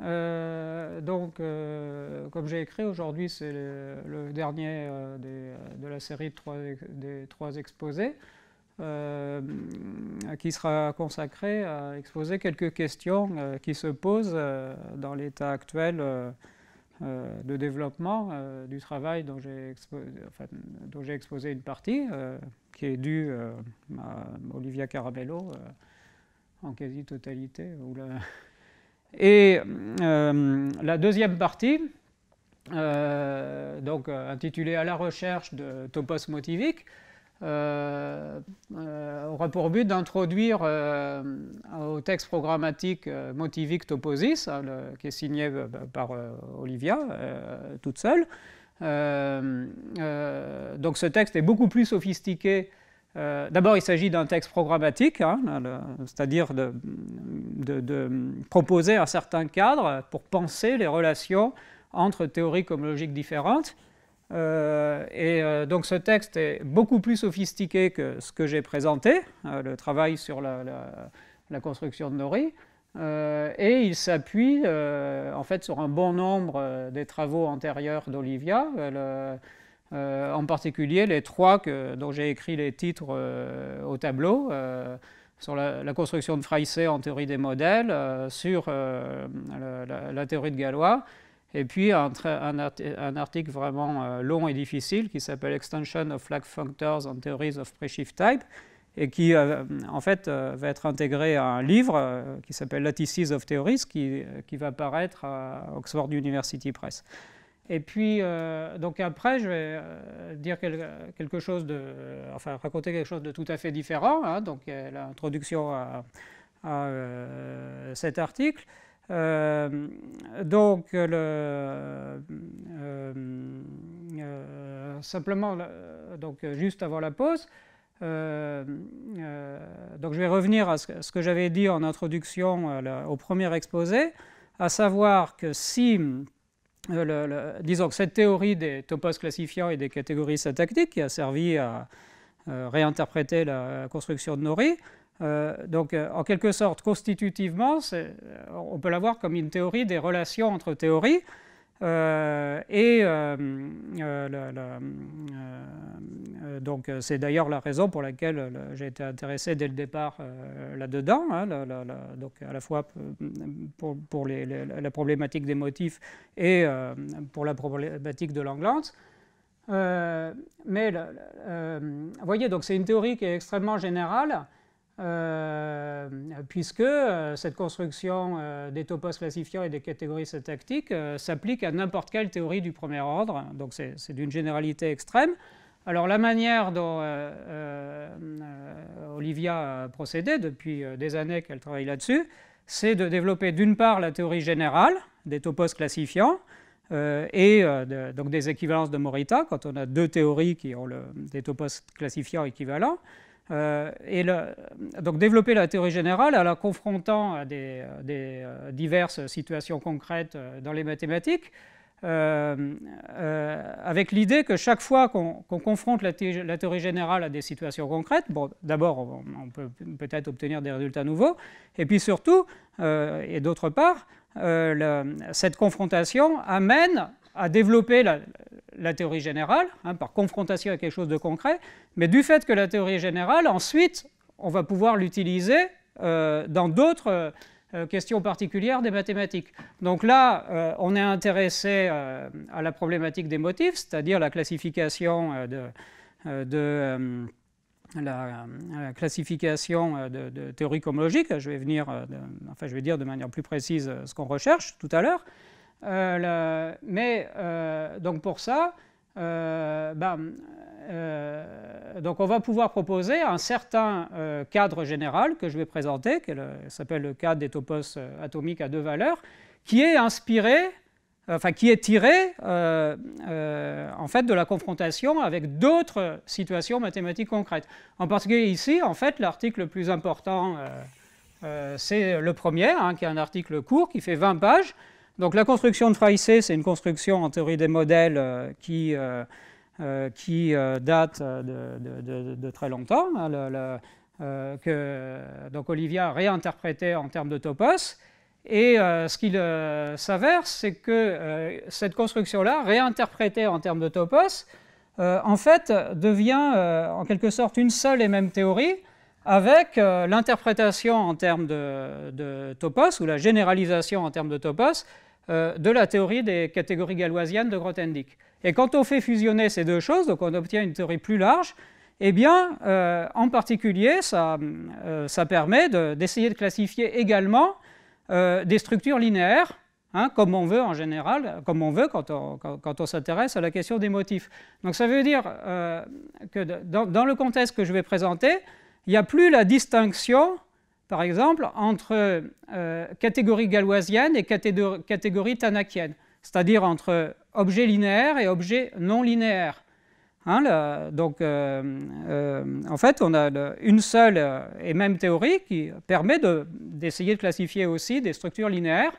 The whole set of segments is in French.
Euh, donc, euh, comme j'ai écrit, aujourd'hui c'est le, dernier euh, de la série de des trois exposés qui sera consacré à exposer quelques questions qui se posent dans l'état actuel de développement du travail dont j'ai exposé une partie, qui est due à Olivia Carabello en quasi-totalité, et euh, la deuxième partie, euh, donc euh, intitulée À la recherche de topos Motivic, aura pour but d'introduire au texte programmatique motivique Toposis, hein, qui est signé bah, par Olivia toute seule. donc ce texte est beaucoup plus sophistiqué euh, d'abord, il s'agit d'un texte programmatique, hein, c'est-à-dire de, proposer un certain cadre pour penser les relations entre théories logiques différentes. Euh, et euh, donc ce texte est beaucoup plus sophistiqué que ce que j'ai présenté, le travail sur la, construction de Nori. et il s'appuie en fait sur un bon nombre des travaux antérieurs d'Olivia. Euh, en particulier les trois dont j'ai écrit les titres euh, au tableau, euh, sur la, construction de Freisey en théorie des modèles, sur la, théorie de Galois, et puis un, article vraiment long et difficile qui s'appelle Extension of Flag Functors and Theories of Pre-Shift Type, et qui en fait va être intégré à un livre qui s'appelle Lattices of Theories, qui, qui va paraître à Oxford University Press. Et puis, euh, donc après, je vais euh, dire quelque chose de, enfin, raconter quelque chose de tout à fait différent. Hein. donc, l'introduction à, euh, cet article. donc, le, simplement, donc juste avant la pause. donc, je vais revenir à ce, que j'avais dit en introduction au premier exposé, à savoir que si euh, disons que cette théorie des topos classifiants et des catégories syntactiques qui a servi à euh, réinterpréter la construction de Nori, euh, donc en quelque sorte constitutivement, on peut la voir comme une théorie des relations entre théories, euh, et euh, euh, donc c'est d'ailleurs la raison pour laquelle j'ai été intéressé dès le départ là-dedans, hein, donc à la fois pour, la problématique des motifs et pour la problématique de l'anglante. mais vous voyez, donc c'est une théorie qui est extrêmement générale. Euh, puisque euh, cette construction euh, des topos classifiants et des catégories syntactiques s'applique à n'importe quelle théorie du premier ordre, hein. donc c'est d'une généralité extrême. Alors la manière dont Olivia a procédé depuis des années qu'elle travaille là-dessus, c'est de développer d'une part la théorie générale des topos classifiants, et donc des équivalences de Morita, quand on a deux théories qui ont des topos classifiants équivalents, euh, et donc développer la théorie générale en la confrontant à des, euh, euh, diverses situations concrètes dans les mathématiques, avec l'idée que chaque fois qu'on confronte la, théorie générale à des situations concrètes, bon, d'abord on, peut peut-être obtenir des résultats nouveaux, et puis surtout, et d'autre part, cette confrontation amène à développer la, théorie générale, hein, par confrontation à quelque chose de concret, mais du fait que la théorie générale, ensuite, on va pouvoir l'utiliser euh, dans d'autres euh, questions particulières des mathématiques. Donc là, euh, on est intéressé à la problématique des motifs, c'est-à-dire la classification de... de la, classification de, théorie homologique, je vais venir, enfin je vais dire de manière plus précise ce qu'on recherche tout à l'heure, euh, mais euh, donc pour ça, euh, ben, donc on va pouvoir proposer un certain cadre général que je vais présenter, qui s'appelle le cadre des topos atomiques à deux valeurs, qui est inspiré enfin qui est tiré en fait de la confrontation avec d'autres situations mathématiques concrètes. En particulier ici, en fait, l'article le plus important, c'est le premier, hein, qui est un article court qui fait 20 pages donc la construction de Freissé, c'est une construction en théorie des modèles euh, qui, euh, euh, qui date de, très longtemps, hein, que donc Olivier a réinterprété en termes de topos. Et ce qu'il s'avère, c'est que cette construction-là, réinterprétée en termes de topos, en fait devient en quelque sorte une seule et même théorie avec l'interprétation en termes de, de, topos ou la généralisation en termes de topos euh, de la théorie des catégories galoisiennes de Grothendieck. Et quand on fait fusionner ces deux choses, donc on obtient une théorie plus large, eh bien, euh, en particulier, ça, euh, permet d'essayer de, classifier également des structures linéaires, hein, comme on veut en général, comme on veut quand on, s'intéresse à la question des motifs. Donc ça veut dire que dans, dans, le contexte que je vais présenter, il n'y a plus la distinction par exemple, entre euh, catégorie galoisienne et catégorie tanakienne, c'est-à-dire entre objet linéaire et objet non linéaire. Hein, donc, euh, euh, en fait, on a une seule et même théorie qui permet d'essayer de, classifier aussi des structures linéaires.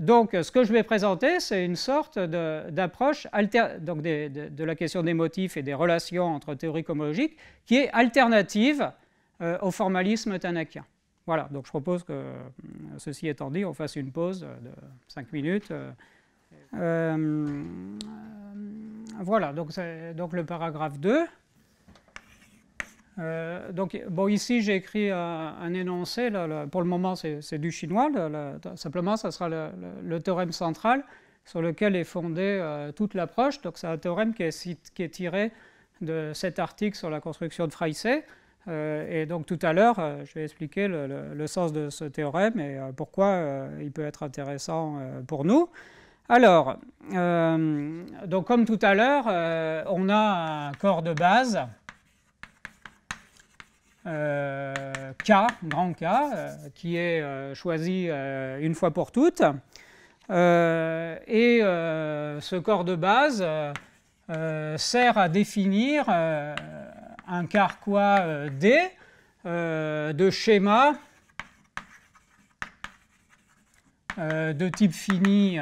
donc, ce que je vais présenter, c'est une sorte d'approche de, de, de, la question des motifs et des relations entre théories homologiques qui est alternative euh, au formalisme tanakien. Voilà, donc je propose que, euh, ceci étant dit, on fasse une pause euh, de 5 minutes. voilà, donc, donc le paragraphe 2. donc, bon, ici, j'ai écrit un, énoncé. pour le moment, c'est du chinois. simplement, ça sera le, théorème central sur lequel est fondée toute l'approche. Donc, c'est un théorème qui est, tiré de cet article sur la construction de Fraissé, euh, et donc tout à l'heure, euh, je vais expliquer le, sens de ce théorème et euh, pourquoi il peut être intéressant pour nous. Alors, donc comme tout à l'heure, on a un corps de base K, grand K, qui est choisi une fois pour toutes. et ce corps de base sert à définir un carquois euh, D euh, de schéma euh, de type fini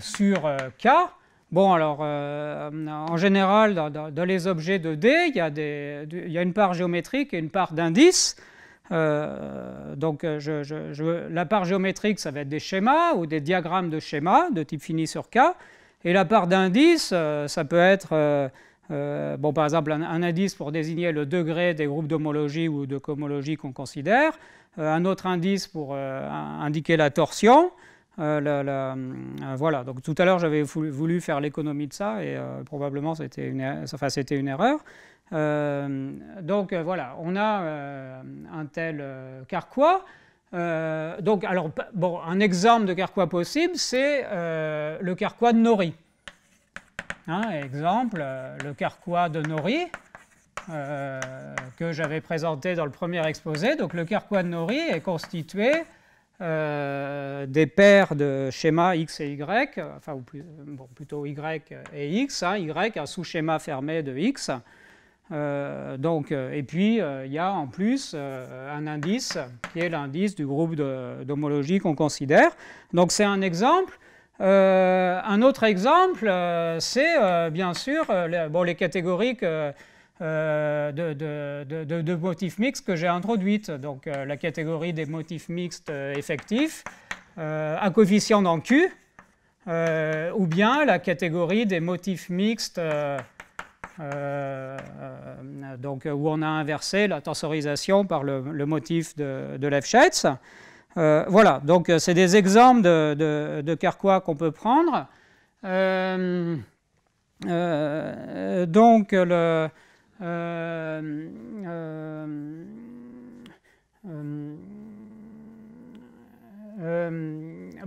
sur K. Bon, alors, en général, dans, les objets de D, il y, a une part géométrique et une part d'indice. donc, la part géométrique, ça va être des schémas ou des diagrammes de schémas de type fini sur K. Et la part d'indice, ça peut être euh, bon, par exemple, un, indice pour désigner le degré des groupes d'homologie ou de cohomologie qu'on considère, euh, un autre indice pour euh, indiquer la torsion. voilà, donc tout à l'heure j'avais voulu faire l'économie de ça et probablement c'était une, une erreur. donc voilà, on a un tel carquois. donc, alors, bon, un exemple de carquois possible, c'est le carquois de Nori. Hein, exemple, euh, le carquois de Nori, euh, que j'avais présenté dans le premier exposé. Donc le carquois de Nori est constitué euh, des paires de schémas X et Y, enfin, ou plutôt Y et X, hein, Y un sous-schéma fermé de X. donc, et puis, il y a en plus un indice qui est l'indice du groupe d'homologie qu'on considère. Donc, c'est un exemple euh, un autre exemple, euh, c'est euh, bien sûr les, catégories de, motifs mixtes que j'ai introduites. Donc la catégorie des motifs mixtes effectifs à coefficient dans Q, ou bien la catégorie des motifs mixtes donc, où on a inversé la tensorisation par le, motif de, de Lefschetz. Euh, voilà, donc euh, c'est des exemples de, Carquois qu'on peut prendre. Euh, donc,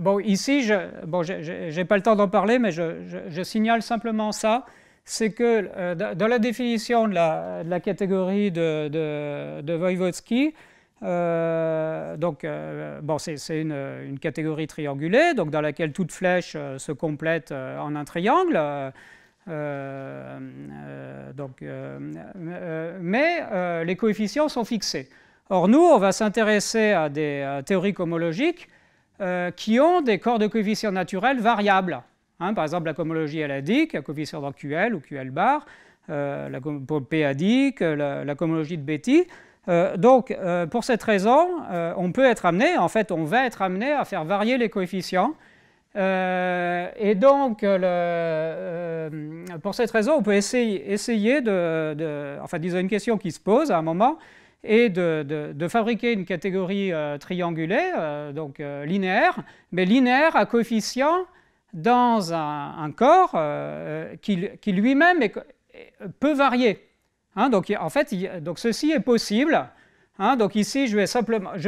bon, ici, je n'ai pas le temps d'en parler, mais je, signale simplement ça c'est que dans la définition de la, catégorie de, de, de euh, donc, euh, bon, c'est une, catégorie triangulée, donc dans laquelle toute flèche euh, se complète en un triangle. donc, mais les coefficients sont fixés. Or, nous, on va s'intéresser à des théories homologiques qui ont des corps de coefficients naturels variables. Hein, par exemple, la cohomologie alladique, la coefficient dans QL ou QL bar, la PADIC, la, la cohomologie de Betti. Euh, donc, euh, pour cette raison, euh, on peut être amené, en fait, on va être amené à faire varier les coefficients. et donc, pour cette raison, on peut essayer, essayer de, Enfin, disons, une question qui se pose à un moment et de, fabriquer une catégorie triangulée, donc linéaire, mais linéaire à coefficients dans un, corps qui lui-même peut varier. Hein, donc en fait, ceci est possible. Hein, donc ici, je,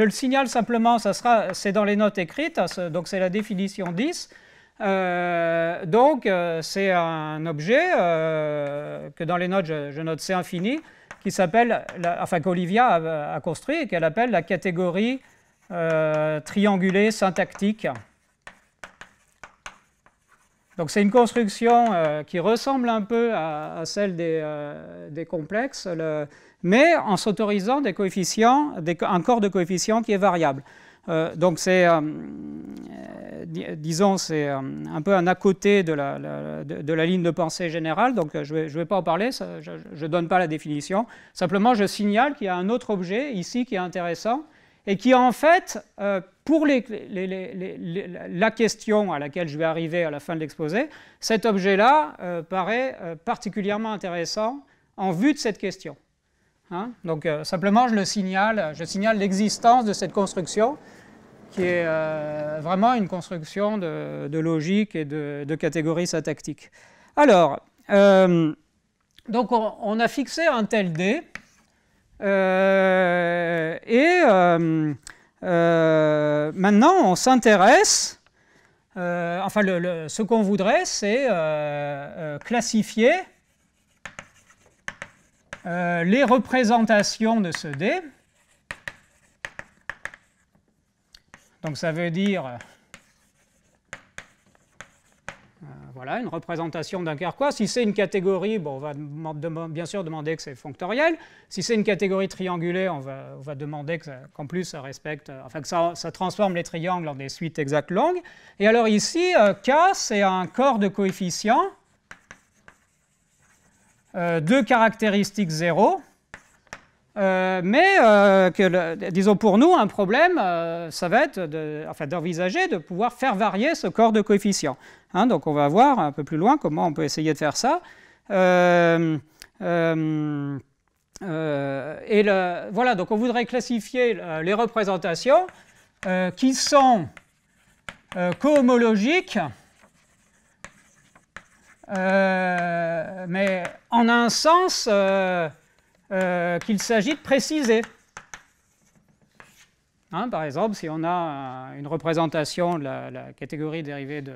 le signale simplement, c'est dans les notes écrites, hein, donc c'est la définition 10. Euh, donc euh, c'est un objet euh, que dans les notes, je, note c'est infini, qui s'appelle, enfin qu'Olivia a, construit et qu'elle appelle la catégorie triangulée syntactique. Donc c'est une construction euh, qui ressemble un peu à, celle des, euh, des complexes, mais en s'autorisant des coefficients, un corps de coefficients qui est variable. Euh, donc c'est, disons, c'est un peu un à côté de la, de, la ligne de pensée générale, donc je ne vais, pas en parler, je ne donne pas la définition, simplement je signale qu'il y a un autre objet ici qui est intéressant et qui en fait pour la question à laquelle je vais arriver à la fin de l'exposé, cet objet-là euh, paraît euh, particulièrement intéressant en vue de cette question. Hein. Donc euh, simplement, je le signale, je signale l'existence de cette construction qui est vraiment une construction de, logique et de, catégorie syntactique. Alors, donc on, a fixé un tel D et euh, maintenant, on s'intéresse, euh, enfin, le, ce qu'on voudrait, c'est euh, classifier les représentations de ce dé. Donc ça veut dire Voilà, une représentation d'un carquois. Si c'est une catégorie, on va bien sûr demander que c'est fonctoriel. Si c'est une catégorie triangulée, on va, demander qu'en plus ça respecte, euh, enfin que ça, transforme les triangles en des suites exactes longues. Et alors ici, euh, K, c'est un corps de coefficients euh, de caractéristiques 0. mais disons pour nous, un problème, ça va être d'envisager de, de pouvoir faire varier ce corps de coefficients. Hein, donc on va voir un peu plus loin comment on peut essayer de faire ça. Euh, euh, euh, et voilà, donc on voudrait classifier les représentations qui sont cohomologiques, mais en un sens qu'il s'agit de préciser. Hein, par exemple, si on a euh, une représentation de la, catégorie dérivée de,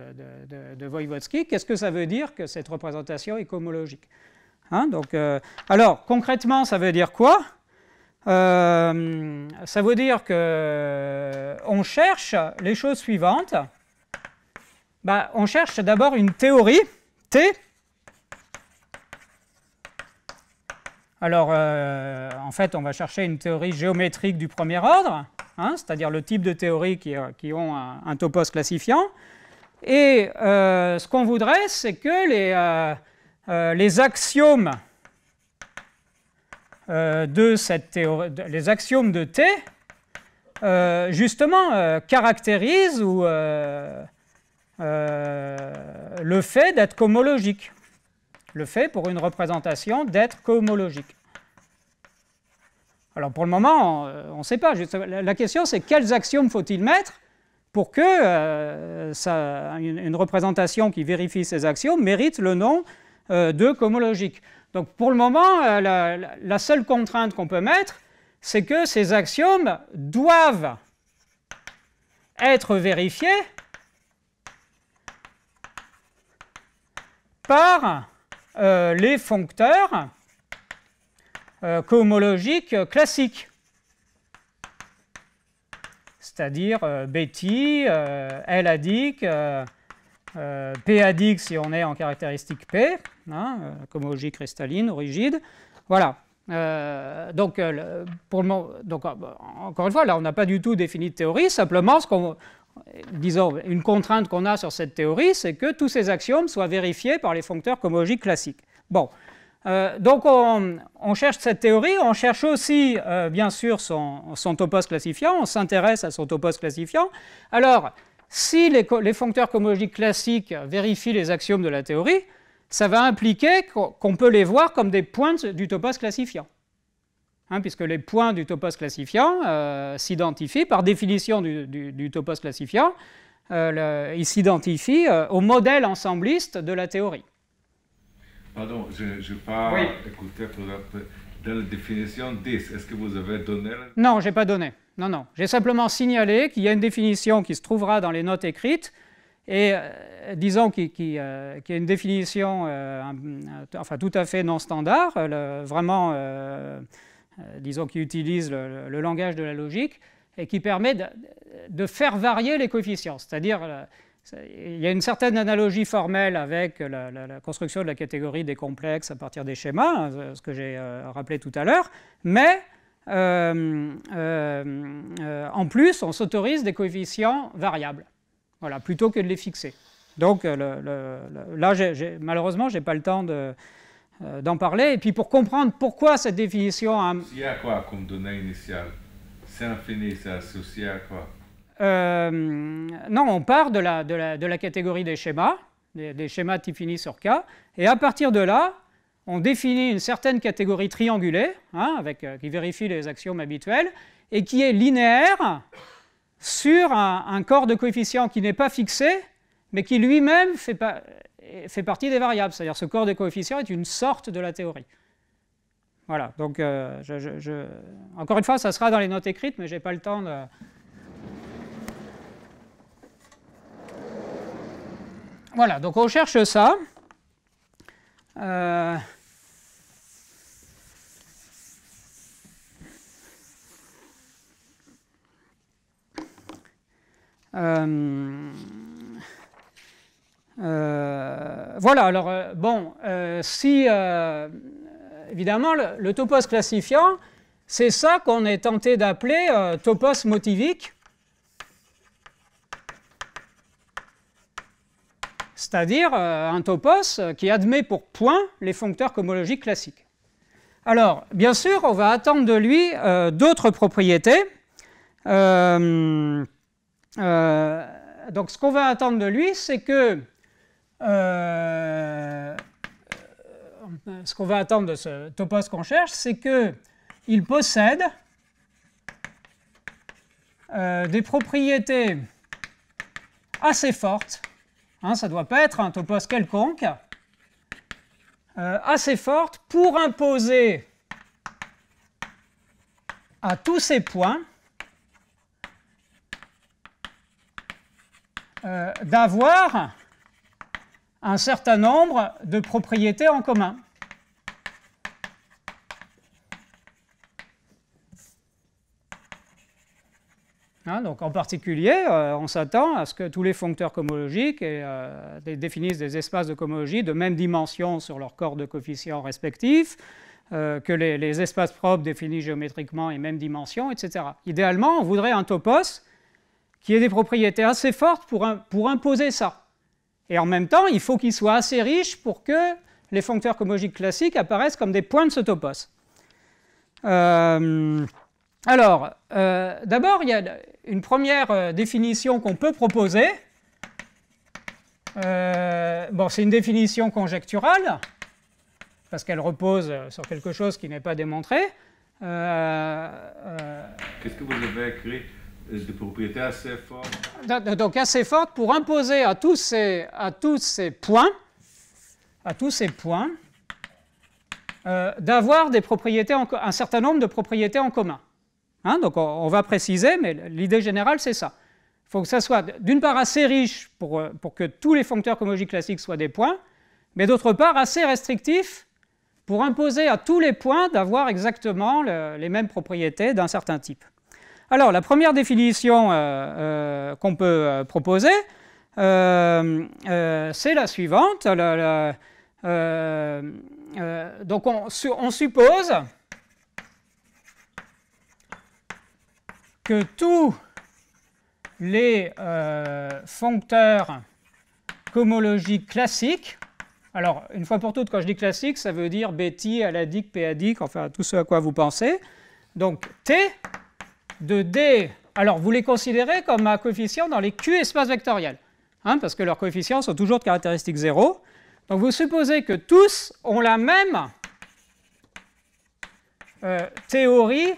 de, qu'est-ce que ça veut dire que cette représentation est cohomologique hein, donc, euh, Alors, concrètement, ça veut dire quoi euh, Ça veut dire que on cherche les choses suivantes. Bah, on cherche d'abord une théorie, T. Alors, en fait, on va chercher une théorie géométrique du premier ordre. Hein, c'est-à-dire le type de théorie qui, euh, ont un, topos classifiant. Et euh, ce qu'on voudrait, c'est que les, euh, axiomes de les axiomes de T, justement, caractérisent ou, le fait d'être cohomologique, le fait pour une représentation d'être cohomologique. Alors pour le moment, euh, on ne sait pas. La question, c'est quels axiomes faut-il mettre pour que euh, une, représentation qui vérifie ces axiomes mérite le nom euh, de cohomologique. Donc pour le moment, la, la, seule contrainte qu'on peut mettre, c'est que ces axiomes doivent être vérifiés par les foncteurs euh, cohomologique classique, c'est-à-dire euh, Betty, euh, L adic, euh, euh, P adic si on est en caractéristique P, hein, cohomologie cristalline ou rigide. Voilà. donc, pour bah, encore une fois, là, on n'a pas du tout défini de théorie, simplement ce disons, une contrainte qu'on a sur cette théorie, c'est que tous ces axiomes soient vérifiés par les foncteurs cohomologiques classiques. Bon, euh, donc on, cherche cette théorie, on cherche aussi euh, bien sûr son, topos classifiant, on s'intéresse à son topos classifiant. Alors, si les, les, foncteurs cohomologiques classiques vérifient les axiomes de la théorie, ça va impliquer qu'on peut les voir comme des points du topos classifiant. Hein, puisque les points du topos classifiant euh, s'identifient, par définition du, topos classifiant, ils s'identifient au modèle ensembliste de la théorie. Pardon, je n'ai pas écouté Dans la définition 10, est-ce que vous avez donné Non, je n'ai pas donné. Non, non. J'ai simplement signalé qu'il y a une définition qui se trouvera dans les notes écrites et euh, disons qu'il qui, a euh, est une définition euh, enfin, tout à fait non standard, vraiment, disons, qui utilise le, langage de la logique et qui permet de, de faire varier les coefficients, c'est-à-dire il y a une certaine analogie formelle avec la, construction de la catégorie des complexes à partir des schémas, hein, ce que j'ai euh, rappelé tout à l'heure, mais euh, euh, en plus, on s'autorise des coefficients variables, voilà, plutôt que de les fixer. Donc là, malheureusement, je n'ai pas le temps d'en parler. Et puis pour comprendre pourquoi cette définition... Il hein, quoi comme donnée initiale C'est infini, c'est associé à quoi euh, non, on part de la, catégorie des schémas, des, schémas type sur K, et à partir de là, on définit une certaine catégorie triangulée, hein, euh, qui vérifie les axiomes habituels, et qui est linéaire sur un, corps de coefficients qui n'est pas fixé, mais qui lui-même fait, euh, partie des variables. C'est-à-dire ce corps de coefficients est une sorte de la théorie. Voilà, donc encore une fois, ça sera dans les notes écrites, mais je n'ai pas le temps de Voilà, donc on cherche ça. Euh, euh, euh, voilà, alors bon, si évidemment le, topos classifiant, c'est ça qu'on est tenté d'appeler topos motivique. c'est-à-dire euh, un topos euh, qui admet pour point les foncteurs cohomologiques classiques. Alors, bien sûr, on va attendre de lui euh, d'autres propriétés. donc, ce qu'on va attendre de lui, c'est que ce qu'on va attendre de ce topos qu'on cherche, c'est qu'il possède des propriétés assez fortes Hein, ça ne doit pas être un topos quelconque, euh, assez forte pour imposer à tous ces points euh, d'avoir un certain nombre de propriétés en commun. Hein, donc en particulier, euh, on s'attend à ce que tous les foncteurs cohomologiques euh, définissent des espaces de cohomologie de même dimension sur leurs corps de coefficients respectifs, euh, que les, espaces propres définis géométriquement et même dimension, etc. Idéalement, on voudrait un topos qui ait des propriétés assez fortes pour, imposer ça. Et en même temps, il faut qu'il soit assez riche pour que les foncteurs cohomologiques classiques apparaissent comme des points de ce topos. Alors, euh, d'abord, il y a une première euh, définition qu'on peut proposer. Euh, bon, c'est une définition conjecturale, parce qu'elle repose sur quelque chose qui n'est pas démontré. Qu'est-ce que vous avez écrit des propriétés assez fortes Donc, assez forte pour imposer à tous ces, à tous ces points, à tous ces points, d'avoir des propriétés, un certain nombre de propriétés en commun. Hein, donc on, va préciser, mais l'idée générale, c'est ça. Il faut que ça soit d'une part assez riche pour, euh, que tous les foncteurs cohomologiques classiques soient des points, mais d'autre part assez restrictif pour imposer à tous les points d'avoir exactement les mêmes propriétés d'un certain type. Alors la première définition euh, euh, qu'on peut proposer, c'est la suivante. donc on suppose que tous les euh, foncteurs homologiques classiques, alors une fois pour toutes, quand je dis classique, ça veut dire bt, Aladic, PAdic, enfin tout ce à quoi vous pensez. Donc T de D, alors vous les considérez comme un coefficient dans les Q espaces vectoriels, hein, parce que leurs coefficients sont toujours de caractéristique 0. Donc vous supposez que tous ont la même euh, théorie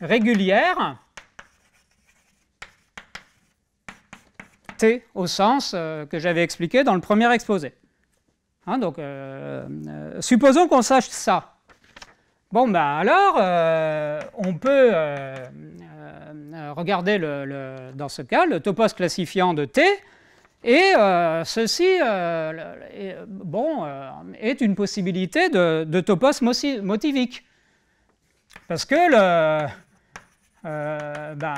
régulière au sens euh, que j'avais expliqué dans le premier exposé. Hein, donc, euh, euh, supposons qu'on sache ça. Bon, ben alors, on peut regarder le, dans ce cas le topos classifiant de T, et ceci est, bon, est une possibilité de, de topos motivique. Parce que le, ben,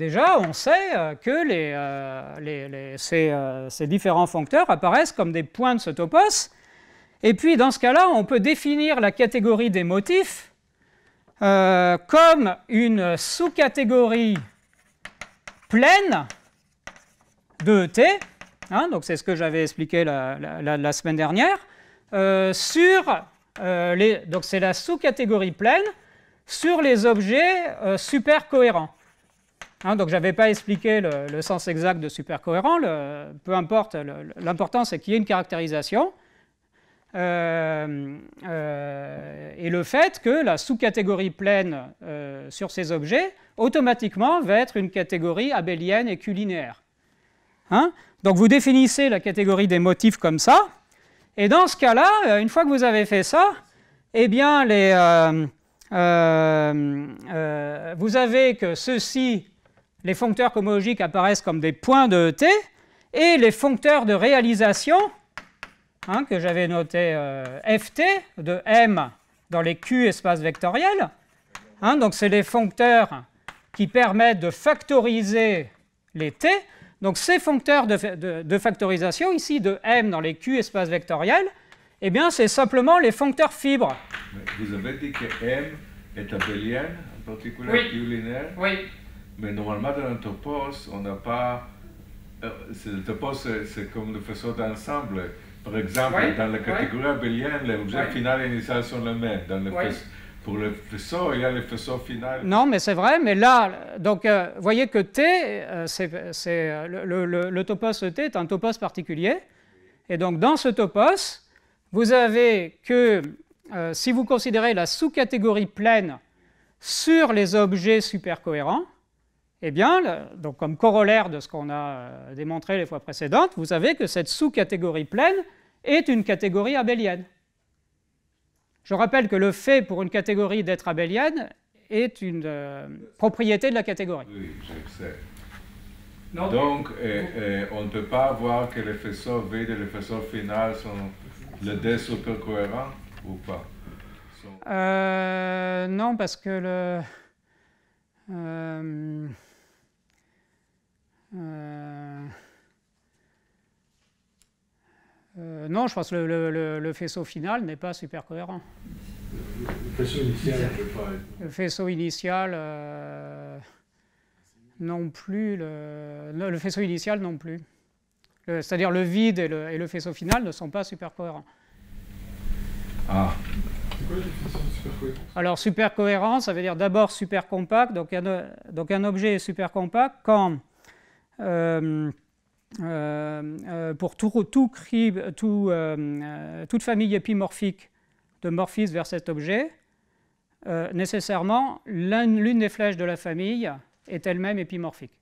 déjà, on sait euh, que euh, euh, ces, différents foncteurs apparaissent comme des points de ce topos. Et puis, dans ce cas-là, on peut définir la catégorie des motifs comme une sous-catégorie pleine de T. Hein, donc c'est ce que j'avais expliqué la, semaine dernière, sur les, donc c'est la sous-catégorie pleine sur les objets super cohérents. Hein, donc, je n'avais pas expliqué le, sens exact de supercohérent. Le, peu importe, l'important, c'est qu'il y ait une caractérisation. Euh, euh, et le fait que la sous-catégorie pleine euh, sur ces objets, automatiquement, va être une catégorie abélienne et culinaire. Hein? Donc vous définissez la catégorie des motifs comme ça, et dans ce cas-là, une fois que vous avez fait ça, eh bien, vous avez que ceci les foncteurs cohomologiques apparaissent comme des points de T, et les foncteurs de réalisation, hein, que j'avais noté euh, ft, de m dans les q espaces vectoriels, hein, donc c'est les foncteurs qui permettent de factoriser les t, donc ces foncteurs de, factorisation, ici de m dans les q espaces vectoriels, eh bien c'est simplement les foncteurs fibres. vous avez dit que m est abélien, en particulier oui. Mais normalement, dans un topos, on n'a pas. Euh, le topos, c'est comme le faisceau d'ensemble. Par exemple, dans la catégorie abélienne, l'objet objets final et sont les mêmes. Dans le pour le faisceau, il y a le faisceau final. Non, mais c'est vrai, mais là, donc, vous euh, voyez que T, euh, c'est, le, le, le, topos T est un topos particulier. Et donc, dans ce topos, vous avez que, si vous considérez la sous-catégorie pleine sur les objets supercohérents, eh bien, donc comme corollaire de ce qu'on a euh, démontré les fois précédentes, vous savez que cette sous-catégorie pleine est une catégorie abélienne. Je rappelle que le fait pour une catégorie d'être abélienne est une euh, propriété de la catégorie. Oui, Donc, euh, on ne peut pas voir que les faisceaux V et les faisceaux final sont le D super cohérent ou pas Non, parce que le... Euh, euh, non, je pense que le, faisceau final n'est pas super cohérent. Le faisceau initial, euh, non plus. Le, faisceau initial non plus. C'est-à-dire le vide et, le, faisceau final ne sont pas super cohérents. Ah. Alors super cohérent, ça veut dire d'abord super compact. Donc donc un objet est super compact quand euh, euh, euh, pour tout, tout, tout toute famille épimorphique de morphisme vers cet objet, nécessairement, l'une des flèches de la famille est elle-même épimorphique.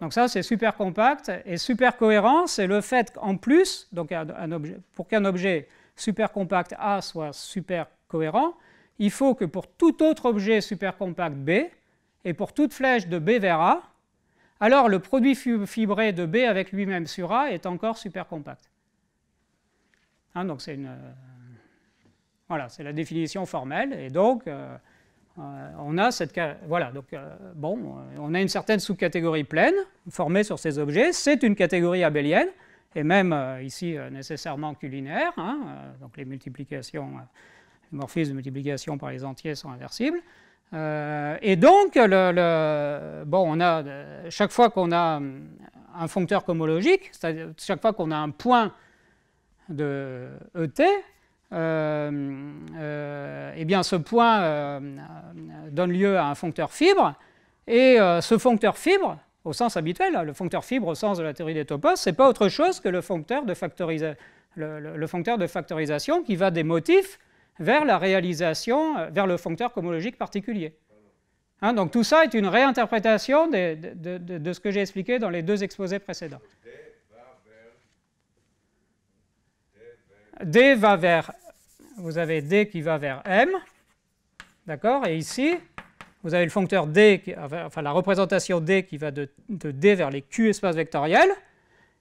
Donc ça, c'est super compact et super cohérent. C'est le fait qu'en plus, donc objet, pour qu'un objet super compact A soit super cohérent, il faut que pour tout autre objet super compact B, et pour toute flèche de B vers A, alors le produit fibré de B avec lui-même sur A est encore super compact. Hein, donc c'est euh, Voilà, c'est la définition formelle, et donc euh, euh, on a cette donc bon, on a une certaine sous-catégorie pleine formée sur ces objets. C'est une catégorie abélienne et même ici nécessairement culinaire. Hein, donc les multiplications, les morphismes de multiplication par les entiers sont inversibles. Euh, et donc, le, bon, on a, euh, chaque fois qu'on a hum, un foncteur cohomologique, c'est-à-dire chaque fois qu'on a un point de ET, euh, euh eh bien ce point hum, donne lieu à un foncteur fibre, et ce foncteur fibre, au sens habituel, hein, le foncteur fibre au sens de la théorie des topos, c'est pas autre chose que le foncteur de, le, le, foncteur de factorisation qui va des motifs vers la réalisation, euh, vers le foncteur cosmologique particulier. Hein, donc tout ça est une réinterprétation de, ce que j'ai expliqué dans les deux exposés précédents. D va vers, vous avez D qui va vers M, d'accord, et ici, vous avez le foncteur D, qui, enfin la représentation D qui va de, de D vers les Q espaces vectoriels,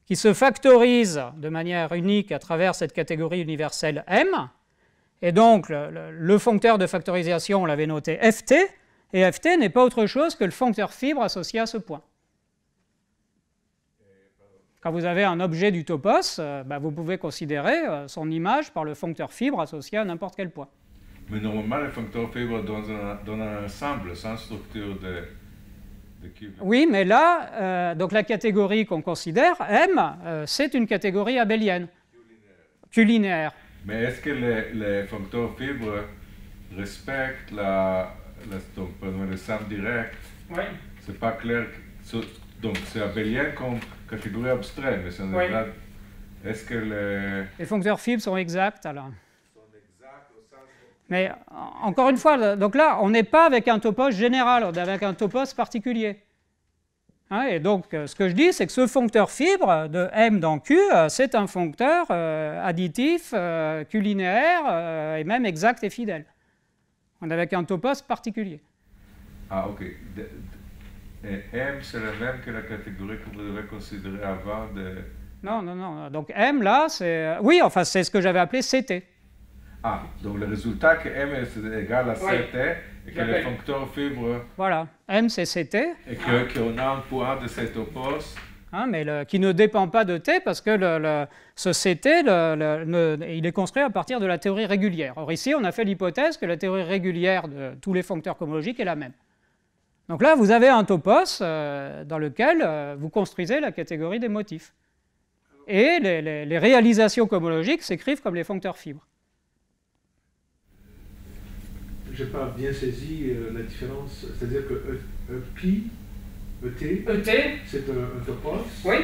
qui se factorise de manière unique à travers cette catégorie universelle M, et donc, le, foncteur de factorisation, on l'avait noté ft, et ft n'est pas autre chose que le foncteur fibre associé à ce point. Quand vous avez un objet du topos, euh, bah, vous pouvez considérer euh, son image par le foncteur fibre associé à n'importe quel point. Mais normalement, le foncteur fibre donne un, ensemble sans structure de, cube. Oui, mais là, euh, donc la catégorie qu'on considère, M, c'est une catégorie abélienne. Culinaire. Mais est-ce que les, foncteurs fibres respectent la, la exemple, le sens direct Oui. C'est pas clair. Donc c'est abélien comme catégorie abstraite, mais c'est Est-ce que les... les foncteurs fibres sont exacts alors mais encore une fois, donc là, on n'est pas avec un topos général, on est avec un topos particulier et ah donc, euh, ce que je dis, c'est que ce foncteur fibre de M dans Q, euh, c'est un foncteur euh, additif, culinaire, et même exact et fidèle. On avec un topos particulier. Ah, ok. Et M, c'est la même que la catégorie qu'on devrait considérer avant de... Non, non, non. Donc M, là, c'est... Oui, enfin, c'est ce que j'avais appelé CT. Ah, donc le résultat que M est égal à CT et que le foncteur fibre. Voilà, M c'est CT. Et que qu'on a un point de cet topos hein, mais qui ne dépend pas de T parce que le, ce CT, il est construit à partir de la théorie régulière. Or ici, on a fait l'hypothèse que la théorie régulière de tous les foncteurs cohomologiques est la même. Donc là, vous avez un topos euh, dans lequel euh, vous construisez la catégorie des motifs. Et les, réalisations cohomologiques s'écrivent comme les foncteurs fibres je n'ai pas bien saisi euh, la différence. C'est-à-dire que e, e pi, ET, e c'est un, topos. Oui.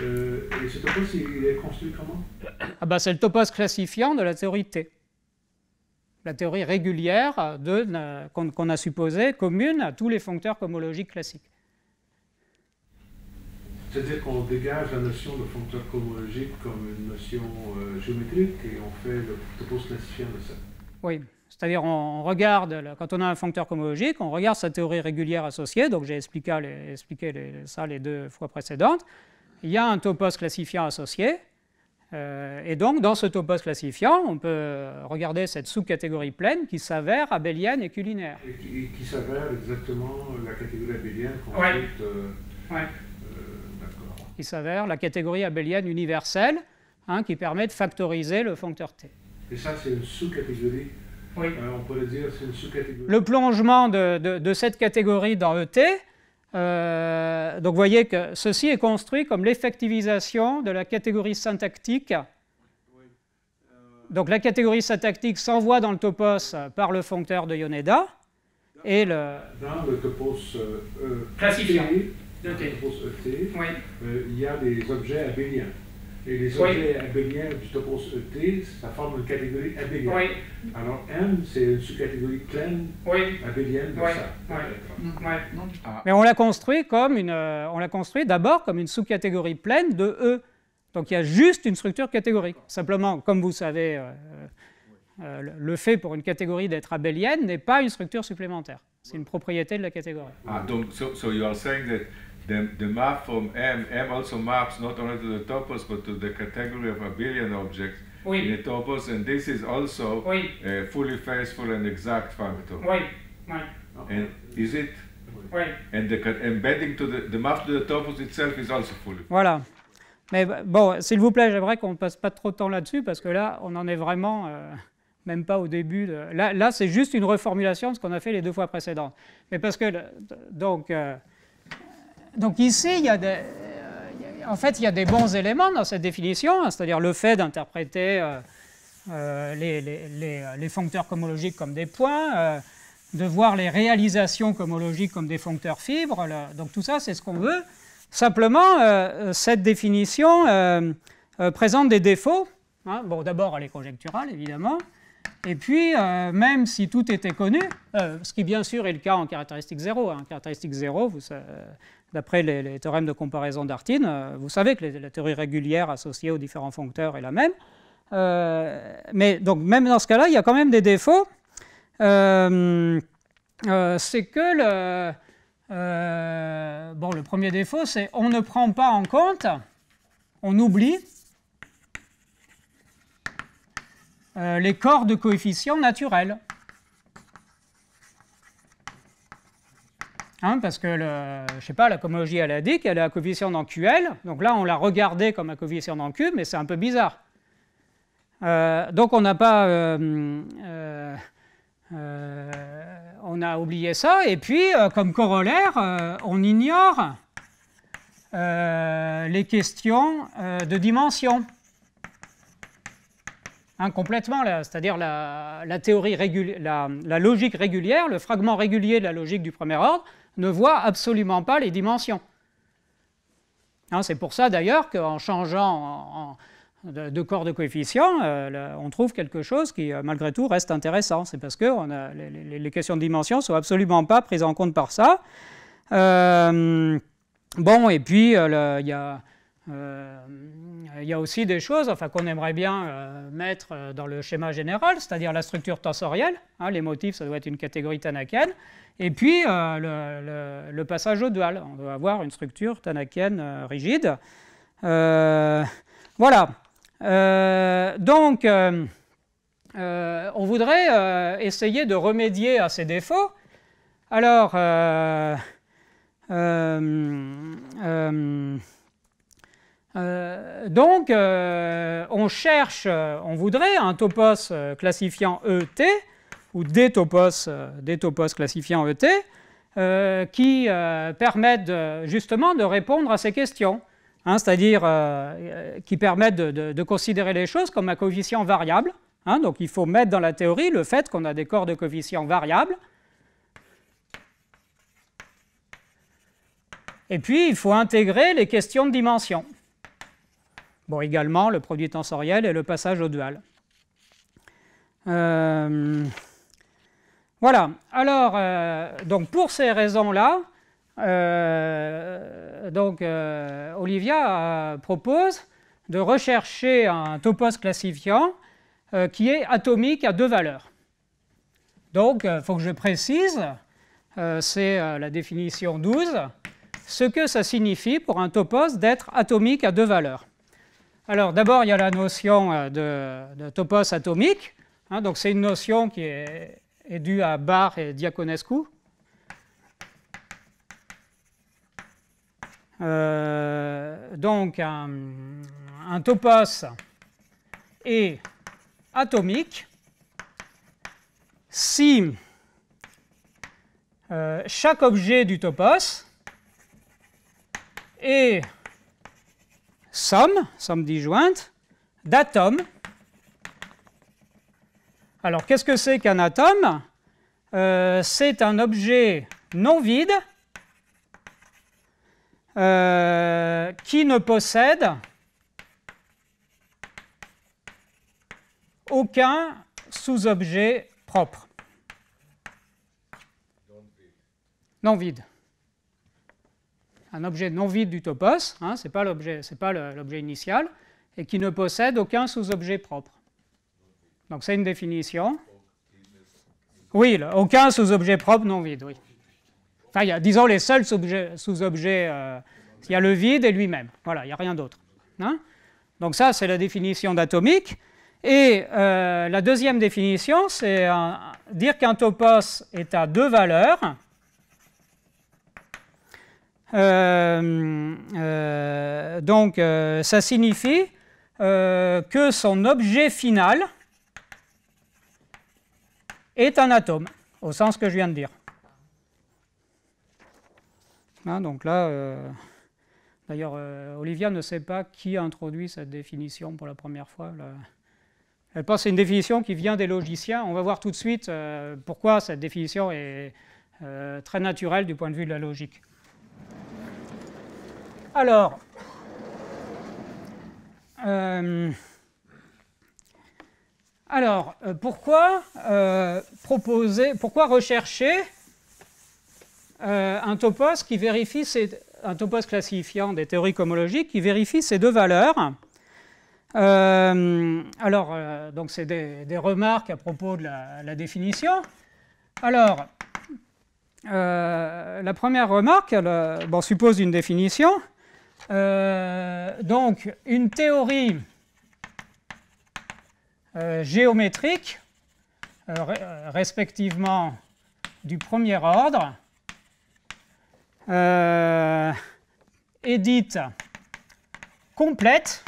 Euh, et ce topos, il est construit comment ah ben, C'est le topos classifiant de la théorie T. La théorie régulière euh, qu'on a supposée commune à tous les foncteurs cohomologiques classiques. C'est-à-dire qu'on dégage la notion de foncteur cohomologique comme une notion géométrique et on fait le topos classifiant de ça. Oui. C'est-à-dire, on regarde, quand on a un foncteur homologique, on regarde sa théorie régulière associée, donc j'ai expliqué, euh, ça les deux fois précédentes. Il y a un topos classifiant associé, euh, et donc dans ce topos classifiant, on peut regarder cette sous-catégorie pleine qui s'avère abélienne et culinaire. Et qui, s'avère exactement la catégorie abélienne qu'on ouais. Qui euh, s'avère la catégorie abélienne universelle, hein, qui permet de factoriser le foncteur T. Et ça, c'est une sous-catégorie oui. Hein, on peut le dire, c'est une sous-catégorie. Le plongement de, cette catégorie dans ET. Euh, donc vous voyez que ceci est construit comme l'effectivisation de la catégorie syntactique. Euh, donc la catégorie syntactique s'envoie dans le topos par le foncteur de Yoneda. et le... Dans le topos ET, euh, e e e euh, il y a des objets abéliens. Et les objets oui. abéliens du topos ET, ça forme une catégorie abélienne. Alors M, c'est une sous-catégorie pleine abélienne de ça. Mais on l'a construit euh, construit d'abord comme une sous-catégorie pleine de E. Donc il y a juste une structure catégorique. Simplement, comme vous savez, euh, euh, le fait pour une catégorie d'être abélienne n'est pas une structure supplémentaire. C'est une propriété de la catégorie. Ah, donc, so you The, map from M, M also maps not only to the topos but to the category of abelian objects oui. in the topos, and this is also uh, fully faithful and exact functor. Oui, oui. And is it? Oui. And the embedding to the, map to the topos itself is also fully. Voilà. Mais bon, s'il vous plaît, j'aimerais qu'on ne passe pas trop de temps là-dessus parce que là, on en est vraiment. Euh, même pas au début. Là, là c'est juste une reformulation de ce qu'on a fait les deux fois précédentes. Mais parce que, donc, euh, donc ici, euh, en fait, il y a des bons éléments dans cette définition, hein, c'est-à-dire le fait d'interpréter euh, euh, les, foncteurs comologiques comme des points, de voir les réalisations cohomologiques comme des foncteurs fibres. donc tout ça, c'est ce qu'on veut. Simplement, cette définition présente des défauts. Hein. bon, d'abord, elle est conjecturale, évidemment. Et puis, même si tout était connu, ce qui bien sûr est le cas en caractéristique 0, en hein. caractéristique 0, vous, d'après les, théorèmes de comparaison d'Artin, euh, vous savez que la théorie régulière associée aux différents foncteurs est la même. Euh, mais donc même dans ce cas-là, il y a quand même des défauts. Euh, c'est que le, bon, le premier défaut, c'est qu'on ne prend pas en compte, on oublie les corps de coefficients naturels. Hein, parce que, le, je sais pas, la comologie, elle a dit qu'elle a la coefficient en QL. Donc là, on l'a regardé comme un coefficient en Q, mais c'est un peu bizarre. Euh, donc on n'a pas... Euh, euh, on a oublié ça. Et puis, comme corollaire, on ignore les questions de dimension. Hein, complètement, c'est-à-dire la, théorie la logique régulière, le fragment régulier de la logique du premier ordre, ne voit absolument pas les dimensions. Hein, c'est pour ça d'ailleurs qu'en changeant de, corps de coefficient, euh, on trouve quelque chose qui euh, malgré tout reste intéressant. C'est parce que les, questions de dimension ne sont absolument pas prises en compte par ça. Euh, bon, et puis il y a euh, il y a aussi des choses enfin, qu'on aimerait bien euh, mettre euh, dans le schéma général, c'est-à-dire la structure tensorielle. Hein, les motifs, ça doit être une catégorie tanakienne. Et puis le, passage au dual. On doit avoir une structure tanakienne rigide. voilà. donc, on voudrait essayer de remédier à ces défauts. Alors, euh, donc, euh, on cherche, euh, on voudrait un topos classifiant ET, ou des topos, des topos classifiants ET, qui permettent justement de répondre à ces questions, hein, c'est-à-dire qui permettent de, considérer les choses comme un coefficient variable. Hein. donc, il faut mettre dans la théorie le fait qu'on a des corps de coefficients variables, Et puis, il faut intégrer les questions de dimension. Bon, également le produit tensoriel et le passage au dual. Euh, voilà. Alors, euh, donc pour ces raisons-là, euh, donc Olivia propose de rechercher un topos classifiant qui est atomique à deux valeurs. Donc, il faut que je précise, c'est la définition 12, ce que ça signifie pour un topos d'être atomique à deux valeurs. Alors d'abord, il y a la notion euh, de, topos atomique. Hein, donc c'est une notion qui est, due à Barr et Diaconescu. Euh, donc un, topos est atomique si euh, chaque objet du topos est somme, somme disjointe, d'atomes. Alors qu'est-ce que c'est qu'un atome euh, C'est un objet non vide euh, qui ne possède aucun sous-objet propre. Non vide un objet non vide du topos, hein, ce n'est pas l'objet initial, et qui ne possède aucun sous-objet propre. Donc c'est une définition. Oui, aucun sous-objet propre non vide, oui. Enfin, disons, les seuls sous-objets, sous euh, il y a le vide et lui-même. Voilà, il n'y a rien d'autre. Hein. Donc ça, c'est la définition d'atomique. Et euh, la deuxième définition, c'est dire qu'un topos est à deux valeurs, euh, euh, donc, euh, ça signifie que son objet final est un atome, au sens que je viens de dire. Hein, donc là, d'ailleurs, Olivia ne sait pas qui a introduit cette définition pour la première fois. Elle pense que c'est une définition qui vient des logiciens. On va voir tout de suite pourquoi cette définition est très naturelle du point de vue de la logique. Alors, euh, alors euh, pourquoi euh, proposer, pourquoi rechercher un topos qui vérifie ces, un topos classifiant des théories cohomologiques qui vérifie ces deux valeurs Alors, donc c'est des, remarques à propos de la, la définition. Alors, euh, la première remarque, euh, suppose une définition. Euh, donc, une théorie géométrique, respectivement du premier ordre, est dite complète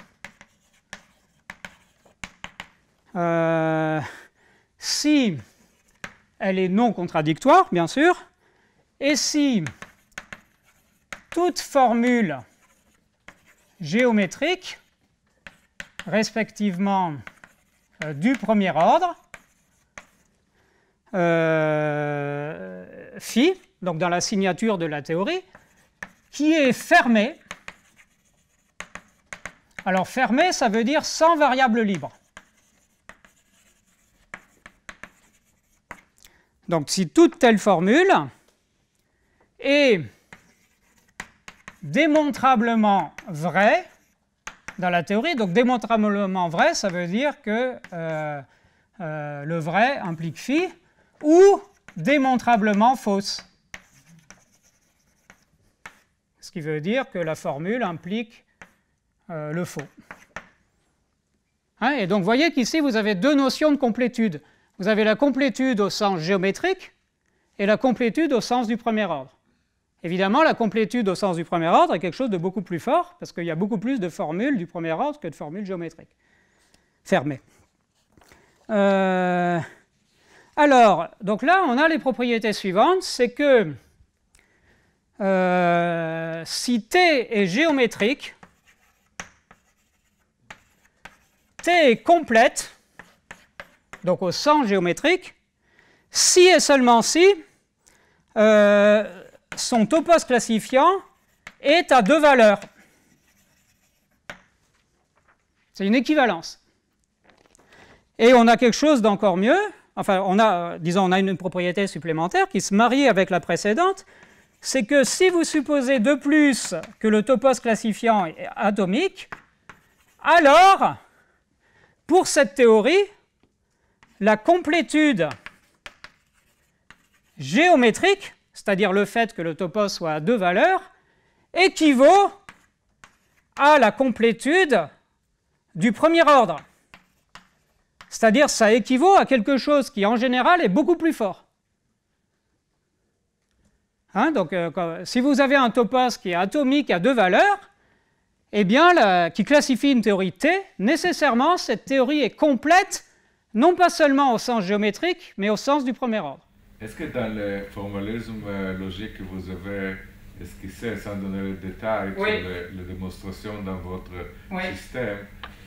si elle est non contradictoire, bien sûr, et si toute formule géométrique, respectivement euh, du premier ordre, euh, phi, donc dans la signature de la théorie, qui est fermée. Alors fermée, ça veut dire sans variable libre. Donc si toute telle formule et démontrablement vrai dans la théorie. Donc démontrablement vrai, ça veut dire que euh, euh, le vrai implique phi, ou démontrablement fausse. Ce qui veut dire que la formule implique euh, le faux. Hein, et donc, vous voyez qu'ici, vous avez deux notions de complétude. Vous avez la complétude au sens géométrique et la complétude au sens du premier ordre. Évidemment, la complétude au sens du premier ordre est quelque chose de beaucoup plus fort, parce qu'il y a beaucoup plus de formules du premier ordre que de formules géométriques fermées. Euh, alors, donc là, on a les propriétés suivantes, c'est que euh, si T est géométrique, T est complète, donc au sens géométrique, si et seulement si, euh, son topos classifiant est à deux valeurs. C'est une équivalence. Et on a quelque chose d'encore mieux. Enfin, on a, euh, disons, on a une propriété supplémentaire qui se marie avec la précédente. C'est que si vous supposez de plus que le topos classifiant est atomique, alors, pour cette théorie, la complétude géométrique c'est-à-dire le fait que le topos soit à deux valeurs, équivaut à la complétude du premier ordre. C'est-à-dire ça équivaut à quelque chose qui en général est beaucoup plus fort. Hein, donc euh, si vous avez un topos qui est atomique à deux valeurs, eh bien, qui classifie une théorie T, nécessairement cette théorie est complète, non pas seulement au sens géométrique, mais au sens du premier ordre. Est-ce que dans le formalisme euh, logique que vous avez esquissé, sans donner les détails sur les, démonstrations dans votre système,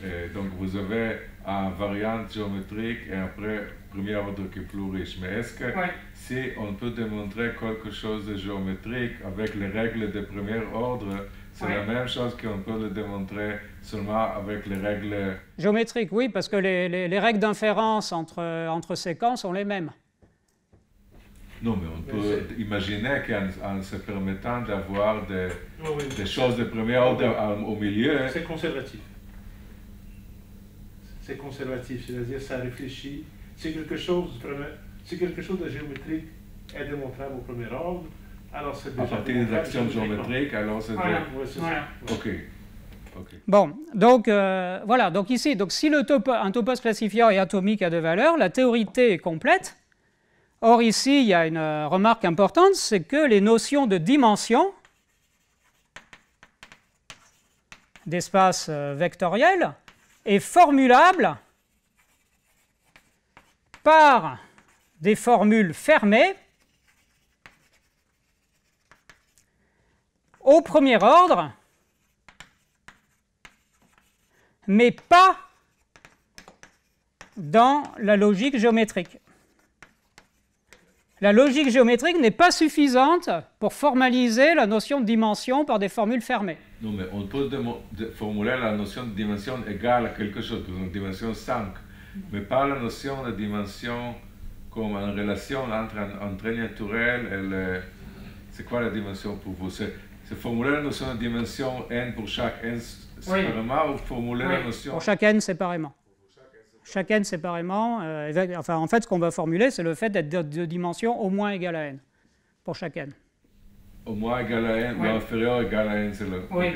euh, donc vous avez un variante géométrique et après premier ordre qui est plus riche. Mais est-ce que si on peut démontrer quelque chose de géométrique avec les règles de premier ordre, c'est la même chose qu'on peut le démontrer seulement avec les règles... Géométriques, oui, parce que les, les, les règles d'inférence entre, entre séquences sont les mêmes. Non, mais on peut imaginer qu'en se permettant d'avoir des, des choses de premier ordre au milieu. Hein. C'est conservatif. C'est conservatif, c'est-à-dire ça réfléchit. Si quelque chose, quelque chose de géométrique est démontrable au premier ordre. Alors c'est déjà. À partir des actions géométriques, alors c'est. Voilà, de... ça. Ok. Bon, donc euh, voilà, donc ici, donc si le topo, un topos classifiant et atomique à deux valeurs, la théorie est complète, Or, ici, il y a une euh, remarque importante, c'est que les notions de dimension d'espace euh, vectoriel est formulable par des formules fermées au premier ordre, mais pas dans la logique géométrique la logique géométrique n'est pas suffisante pour formaliser la notion de dimension par des formules fermées. Non, mais on peut formuler la notion de dimension égale à quelque chose, donc dimension 5, mais pas la notion de dimension comme en relation entre un entrée naturelle et le... C'est quoi la dimension pour vous C'est formuler la notion de dimension n pour chaque n séparément ou formuler la notion... Pour chaque n séparément chacun séparément. Euh, enfin, en fait, ce qu'on va formuler, c'est le fait d'être de, dimension au moins égale à n pour chaque n. Au moins égale à n, mais inférieur égale à n, c'est le. Oui.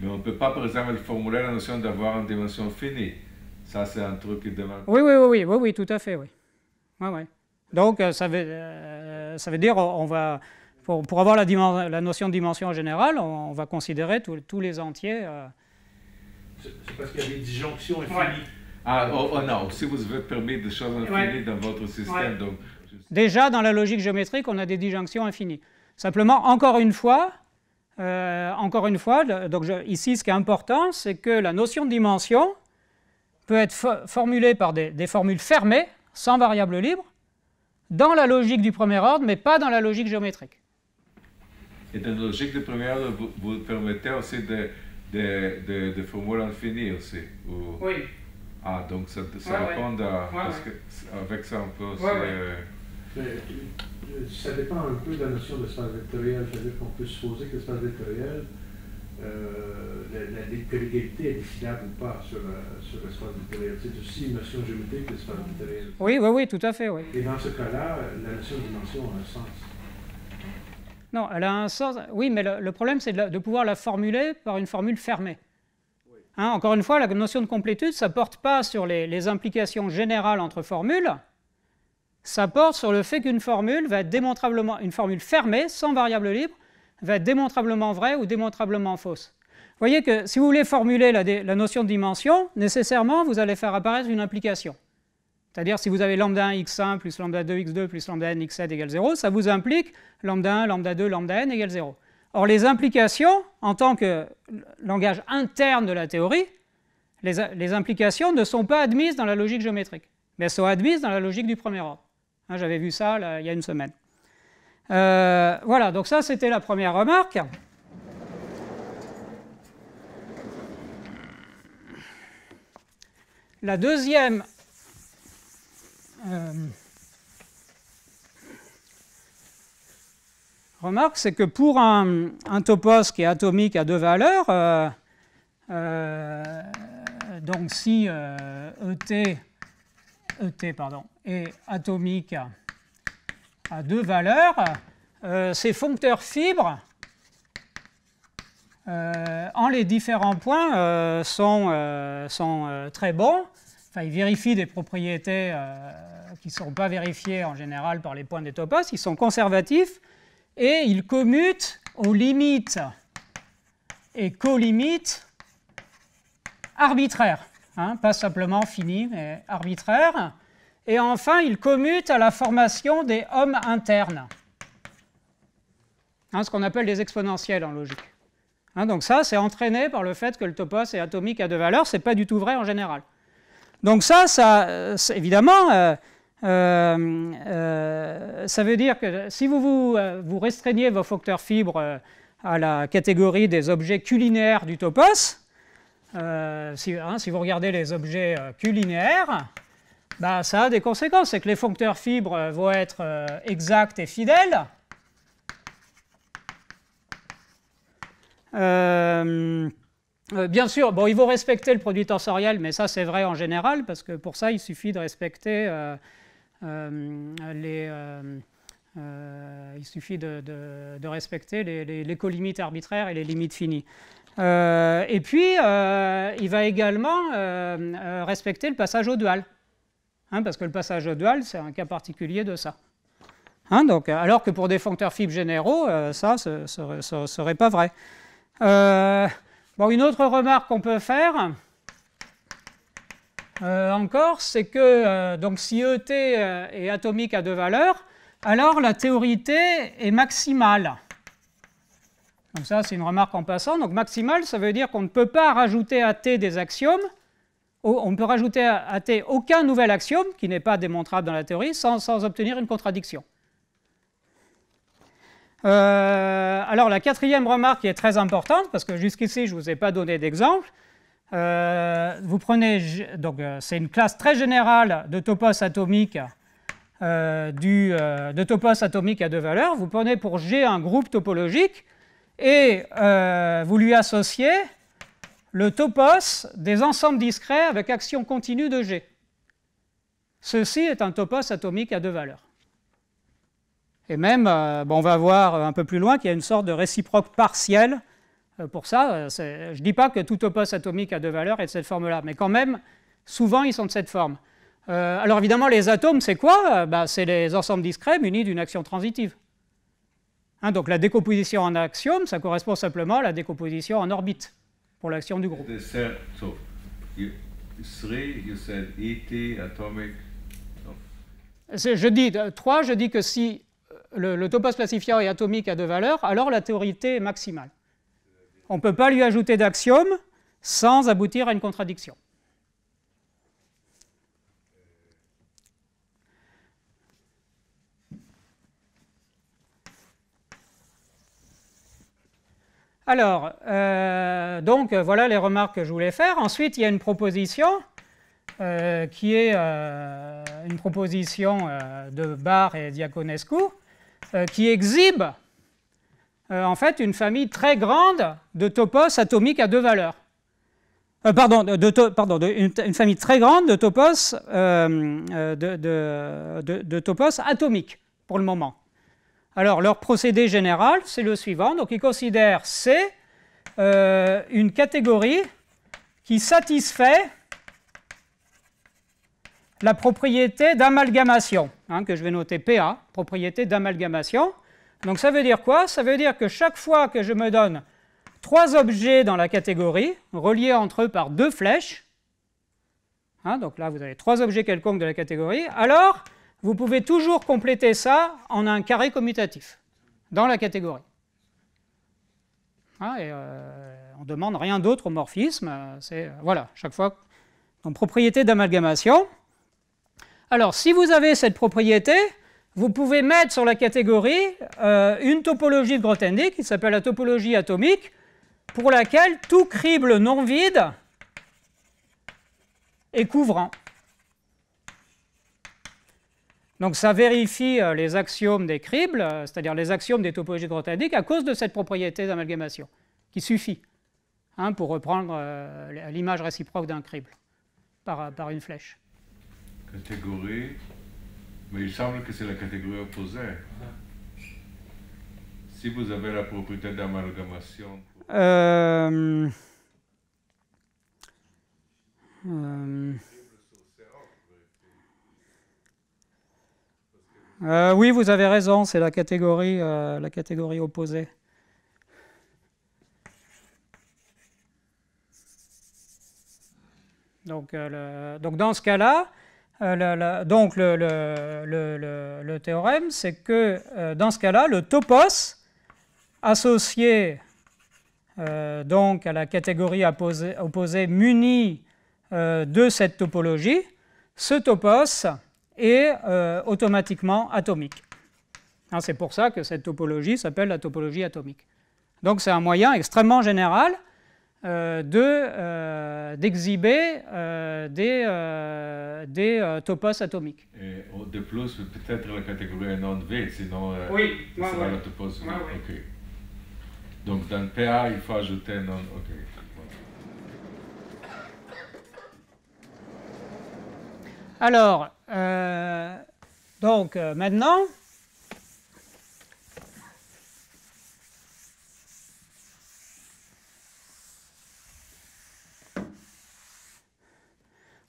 Mais on ne peut pas, par exemple, formuler la notion d'avoir une dimension finie. Ça, c'est un truc qui demande. Oui, oui, oui, oui, oui, oui tout à fait, oui. oui, oui. Donc, euh, euh, ça, veut, dire, on va. Pour, avoir la, notion de dimension générale, on, on va considérer tous les entiers. C'est parce qu'il y a des disjonctions infinies. Ah, oh, oh non, si vous avez permis des choses infinies dans votre système, donc... Déjà, dans la logique géométrique, on a des disjonctions infinies. Simplement, encore une fois, euh, encore une fois, donc ici, ce qui est important, c'est que la notion de dimension peut être formulée par des, formules fermées, sans variable libre, dans la logique du premier ordre, mais pas dans la logique géométrique. Et dans la logique du premier ordre, vous, permettez aussi des de, de, formules infinies aussi. Oui. Ah, donc ça, ça ouais, dépend de, Parce que avec ça, on peut aussi. Euh, euh, ça dépend un peu de la notion d'espace vectoriel. C'est-à-dire qu'on peut supposer que l'espace vectoriel, euh, la, la, est décidable ou pas sur, l'espace vectoriel. C'est aussi une notion géométrique de l'espace vectoriel. Oui, oui, oui, tout à fait. Et dans ce cas-là, la notion de dimension a un sens. Non, elle a un sens. Oui, mais le, le problème, c'est de, de pouvoir la formuler par une formule fermée. Hein, encore une fois, la notion de complétude, ça ne porte pas sur les, implications générales entre formules, ça porte sur le fait qu'une formule va être démontrablement, une formule fermée, sans variable libre, va être démontrablement vraie ou démontrablement fausse. Vous voyez que si vous voulez formuler la, notion de dimension, nécessairement, vous allez faire apparaître une implication. C'est-à-dire, si vous avez lambda 1 x1 plus lambda 2 x2 plus lambda n x7 égale 0, ça vous implique lambda 1, lambda 2, lambda n égale 0. Or, les implications, en tant que langage interne de la théorie, les, implications ne sont pas admises dans la logique géométrique, mais elles sont admises dans la logique du premier ordre. Hein, j'avais vu ça il y a une semaine. Euh, voilà, donc ça c'était la première remarque. La deuxième... Euh, remarque, c'est que pour un, topos qui est atomique à deux valeurs, euh, euh, donc si ET, euh, e ET est atomique à deux valeurs, ces foncteurs fibres en les différents points sont, sont très bons. Enfin, ils vérifient des propriétés qui ne sont pas vérifiées en général par les points des topos. Ils sont conservatifs et il commute aux limites et colimites arbitraires. Hein, pas simplement fini, mais arbitraires. Et enfin, il commute à la formation des hommes internes, hein, ce qu'on appelle des exponentiels en logique. Hein, donc ça, c'est entraîné par le fait que le topos est atomique à deux valeurs, c'est pas du tout vrai en général. Donc ça, ça évidemment, euh, euh, euh, ça veut dire que si vous, vous, euh, restreignez vos foncteurs fibres à la catégorie des objets culinaires du topos, hein, si, vous regardez les objets culinaires, bah, ça a des conséquences. C'est que les foncteurs fibres vont être exacts et fidèles. bien sûr, bon, ils vont respecter le produit tensoriel, mais ça c'est vrai en général, parce que pour ça il suffit de respecter euh, euh, euh, il suffit de, respecter les, les, les colimites arbitraires et les limites finies. et puis, il va également respecter le passage au dual. Hein, parce que le passage au dual, c'est un cas particulier de ça. Hein, donc, alors que pour des foncteurs fibres généraux, ça ne serait, pas vrai. bon, une autre remarque qu'on peut faire, euh, encore, c'est que euh, donc si ET euh, est atomique à deux valeurs, alors la théorie T est maximale. Donc ça, c'est une remarque en passant. Donc maximale, ça veut dire qu'on ne peut pas rajouter à T des axiomes, on ne peut rajouter à T aucun nouvel axiome qui n'est pas démontrable dans la théorie sans, obtenir une contradiction. alors la quatrième remarque qui est très importante, parce que jusqu'ici je ne vous ai pas donné d'exemple, euh, vous prenez, donc euh, c'est une classe très générale de topos atomique, euh, du, de topos atomique à deux valeurs. Vous prenez pour G un groupe topologique et vous lui associez le topos des ensembles discrets avec action continue de G. Ceci est un topos atomique à deux valeurs. Et même, on va voir un peu plus loin qu'il y a une sorte de réciproque partielle euh, pour ça. Euh, je ne dis pas que tout topos atomique a deux valeurs et de cette forme-là, mais quand même, souvent, ils sont de cette forme. Euh, alors évidemment, les atomes, c'est quoi bah, C'est les ensembles discrets munis d'une action transitive. Hein, donc la décomposition en axiome, ça correspond simplement à la décomposition en orbite pour l'action du groupe. E je dis 3, je dis que si le, topos classifiant est atomique à deux valeurs, alors la théorie est maximale on ne peut pas lui ajouter d'axiome sans aboutir à une contradiction. Alors, euh, donc voilà les remarques que je voulais faire. Ensuite, il y a une proposition euh, qui est euh, une proposition de Barr et Diaconescu qui exhibe euh, en fait une famille très grande de topos atomiques à deux valeurs. Euh, pardon, une, famille très grande euh, de topos, atomiques pour le moment. Alors leur procédé général, c'est le suivant. Donc ils considèrent C une catégorie qui satisfait la propriété d'amalgamation, hein, que je vais noter PA, propriété d'amalgamation. Donc ça veut dire quoi Ça veut dire que chaque fois que je me donne trois objets dans la catégorie, reliés entre eux par deux flèches, hein, donc là vous avez trois objets quelconques de la catégorie, alors vous pouvez toujours compléter ça en un carré commutatif dans la catégorie. Ah, euh, on ne demande rien d'autre au morphisme, euh, c'est euh, voilà, chaque fois, donc propriété d'amalgamation. Alors si vous avez cette propriété, vous pouvez mettre sur la catégorie euh, une topologie de Grothendieck qui s'appelle la topologie atomique, pour laquelle tout crible non vide est couvrant. Donc ça vérifie euh, les axiomes des cribles, euh, c'est-à-dire les axiomes des topologies de Grothendieck, à cause de cette propriété d'amalgamation, qui suffit hein, pour reprendre l'image réciproque d'un crible par, par une flèche. Catégorie mais il semble que c'est la catégorie opposée. Si vous avez la propriété d'amalgamation. Euh, euh, euh, oui, vous avez raison, c'est la catégorie, la catégorie opposée. Donc, donc dans ce cas-là, euh, donc le, théorème, c'est que euh, dans ce cas-là, le topos associé euh, donc à la catégorie opposée, munie de cette topologie, ce topos est automatiquement atomique. Hein, c'est pour ça que cette topologie s'appelle la topologie atomique. Donc c'est un moyen extrêmement général euh, euh, d'exhiber euh, des, des topos atomiques. Et oh, de plus, peut-être la catégorie non V, sinon oui, n'est pas le topos. Donc dans le PA, il faut ajouter non. v Alors, donc maintenant,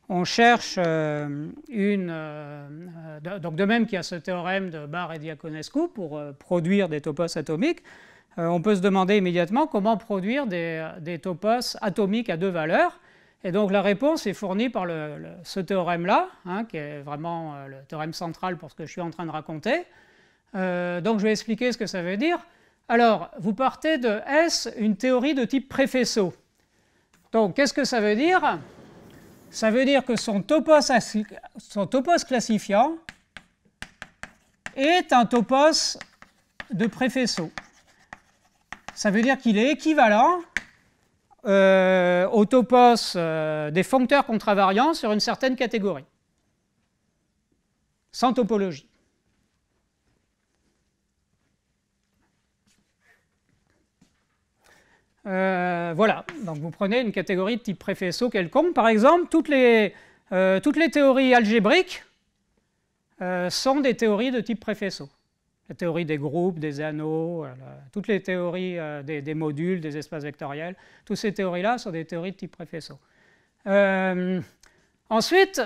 on cherche euh, une... Euh, euh, donc de même qu'il y a ce théorème de Barre et Diaconescu pour produire des topos atomiques, on peut se demander immédiatement comment produire des, topos atomiques à deux valeurs. Et donc la réponse est fournie par ce théorème-là, hein, qui est vraiment le théorème central pour ce que je suis en train de raconter. donc je vais expliquer ce que ça veut dire. Alors, vous partez de S, une théorie de type préfesso. Donc qu'est-ce que ça veut dire ça veut dire que son topos, classifiant est un topos de préfaisseau. Ça veut dire qu'il est équivalent euh, au topos euh, des foncteurs contravariants sur une certaine catégorie, sans topologie. Euh, voilà, donc vous prenez une catégorie de type préfesso quelconque, par exemple, toutes les, euh, théories algébriques euh, sont des théories de type préfesso. La théorie des groupes, des anneaux, toutes les théories des, des, modules, des espaces vectoriels, toutes ces théories-là sont des théories de type préfesso. ensuite,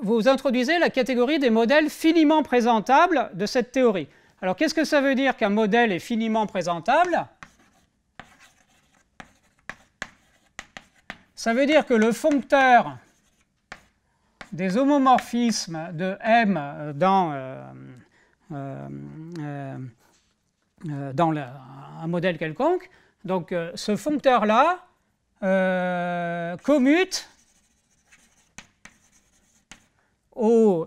vous introduisez la catégorie des modèles finiment présentables de cette théorie. Alors qu'est-ce que ça veut dire qu'un modèle est finiment présentable Ça veut dire que le foncteur des homomorphismes de M dans, euh, euh, euh, un modèle quelconque, donc ce foncteur-là commute au,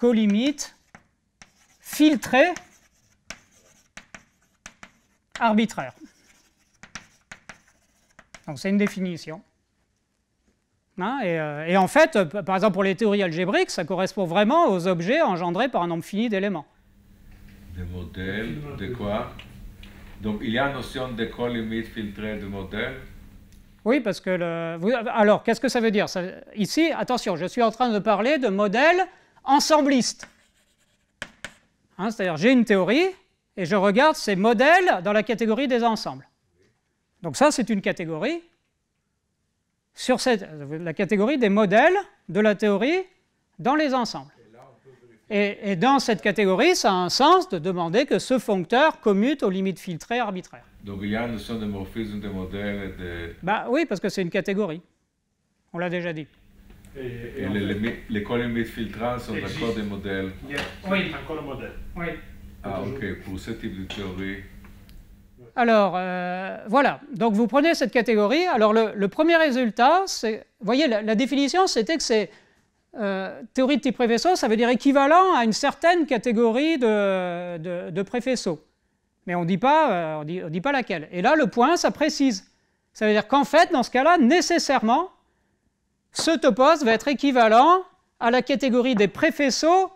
au limite' filtré arbitraire. Donc c'est une définition. Hein, euh, et, en fait, par exemple pour les théories algébriques, ça correspond vraiment aux objets engendrés par un nombre fini d'éléments. Des modèles, de quoi Donc il y a une notion de colimite filtrée de modèle Oui, parce que le... alors qu'est-ce que ça veut dire Ici, attention, je suis en train de parler de modèles ensemblistes. Hein, c'est-à-dire j'ai une théorie, et je regarde ces modèles dans la catégorie des ensembles. Donc ça, c'est une catégorie sur cette, la catégorie des modèles de la théorie dans les ensembles. Et, dans cette catégorie, ça a un sens de demander que ce foncteur commute aux limites filtrées arbitraires. Donc il y a une notion de morphisme des modèles et de... Bah oui, parce que c'est une catégorie. On l'a déjà dit. Et, les, les, filtrées sont encore des modèles. Oui, encore des modèle. Oui. Ah ok, pour ce type de théorie. Alors, euh, voilà. Donc, vous prenez cette catégorie. Alors, le, premier résultat, c'est... Vous voyez, la, définition, c'était que c'est... Euh, théorie de type préfesso, ça veut dire équivalent à une certaine catégorie de, de, Mais on ne dit, pas, euh, on dit, dit pas laquelle. Et là, le point, ça précise. Ça veut dire qu'en fait, dans ce cas-là, nécessairement, ce topos va être équivalent à la catégorie des préfesso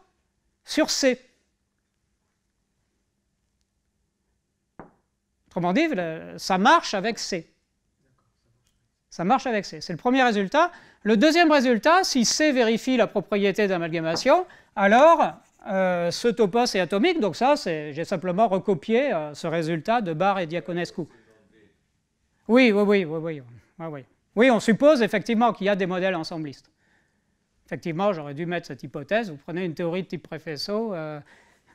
sur C. Autrement dit, ça marche avec C. Ça marche avec C. C'est le premier résultat. Le deuxième résultat, si C vérifie la propriété d'amalgamation, alors euh, ce topos est atomique. Donc ça, j'ai simplement recopié euh, ce résultat de Barr et Diaconescu. Oui, oui, oui, ah oui, oui on suppose effectivement qu'il y a des modèles ensemblistes. Effectivement, j'aurais dû mettre cette hypothèse. Vous prenez une théorie de type préfesso. Euh,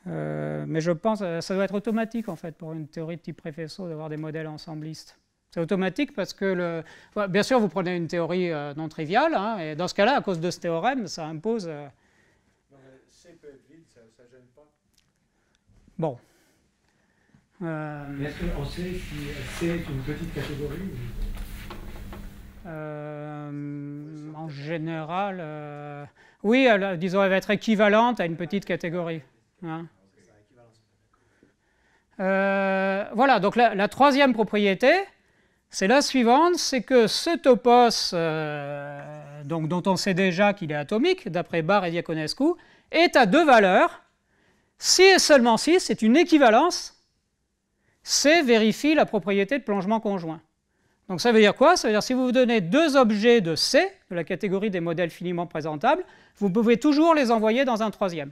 euh, mais je pense que euh, ça doit être automatique, en fait, pour une théorie de type préfesseau d'avoir des modèles ensemblistes. C'est automatique parce que, le... bien sûr, vous prenez une théorie euh, non triviale, hein, et dans ce cas-là, à cause de ce théorème, ça impose... C peut être vide, ça ne gêne pas. Bon. Est-ce qu'on sait si C est une petite catégorie En général, oui, disons, elle va être équivalente à une petite catégorie. Euh, voilà, donc la, troisième propriété, c'est la suivante, c'est que ce topos, euh, donc, dont on sait déjà qu'il est atomique, d'après Barr et Diaconescu, est à deux valeurs, si et seulement si, c'est une équivalence, C vérifie la propriété de plongement conjoint. Donc ça veut dire quoi Ça veut dire si vous vous donnez deux objets de C, de la catégorie des modèles finiment présentables, vous pouvez toujours les envoyer dans un troisième.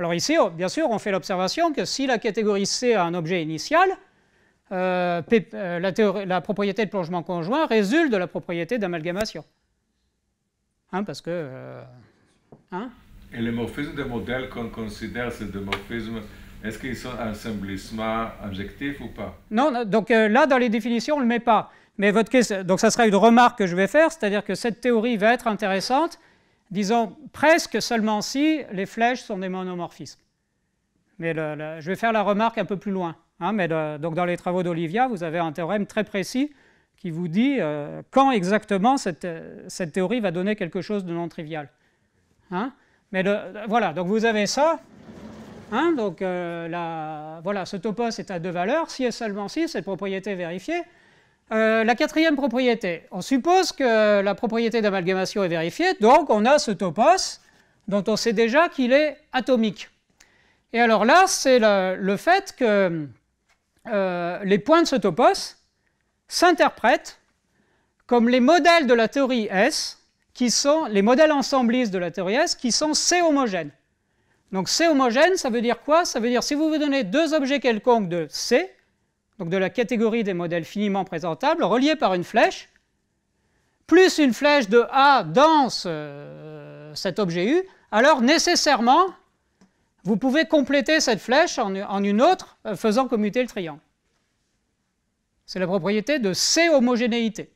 Alors ici, oh, bien sûr, on fait l'observation que si la catégorie C a un objet initial, euh, euh, la, propriété de plongement conjoint résulte de la propriété d'amalgamation. Hein, parce que... Euh, hein? Et les morphismes des modèles qu'on considère, ces deux morphismes, est-ce qu'ils sont un symbolisme injectif ou pas Non, donc là, dans les définitions, on ne le met pas. Mais votre donc ça sera une remarque que je vais faire, c'est-à-dire que cette théorie va être intéressante disons presque seulement si les flèches sont des monomorphismes. Mais je vais faire la remarque un peu plus loin. Hein, mais donc dans les travaux d'Olivia, vous avez un théorème très précis qui vous dit euh, quand exactement euh, cette, théorie va donner quelque chose de non trivial. Hein. mais voilà, donc vous avez ça. Hein, donc euh, voilà, ce topos est à deux valeurs. Si et seulement si, cette propriété est vérifiée. Euh, la quatrième propriété, on suppose que la propriété d'amalgamation est vérifiée, donc on a ce topos dont on sait déjà qu'il est atomique. Et alors là, c'est le, fait que euh, les points de ce topos s'interprètent comme les modèles de la théorie S, qui sont les modèles ensemblistes de la théorie S, qui sont C homogènes. Donc C homogène, ça veut dire quoi Ça veut dire si vous vous donnez deux objets quelconques de C, donc de la catégorie des modèles finiment présentables, reliés par une flèche, plus une flèche de A dans euh, cet objet U, alors nécessairement, vous pouvez compléter cette flèche en, une autre, euh, faisant commuter le triangle. C'est la propriété de C homogénéité.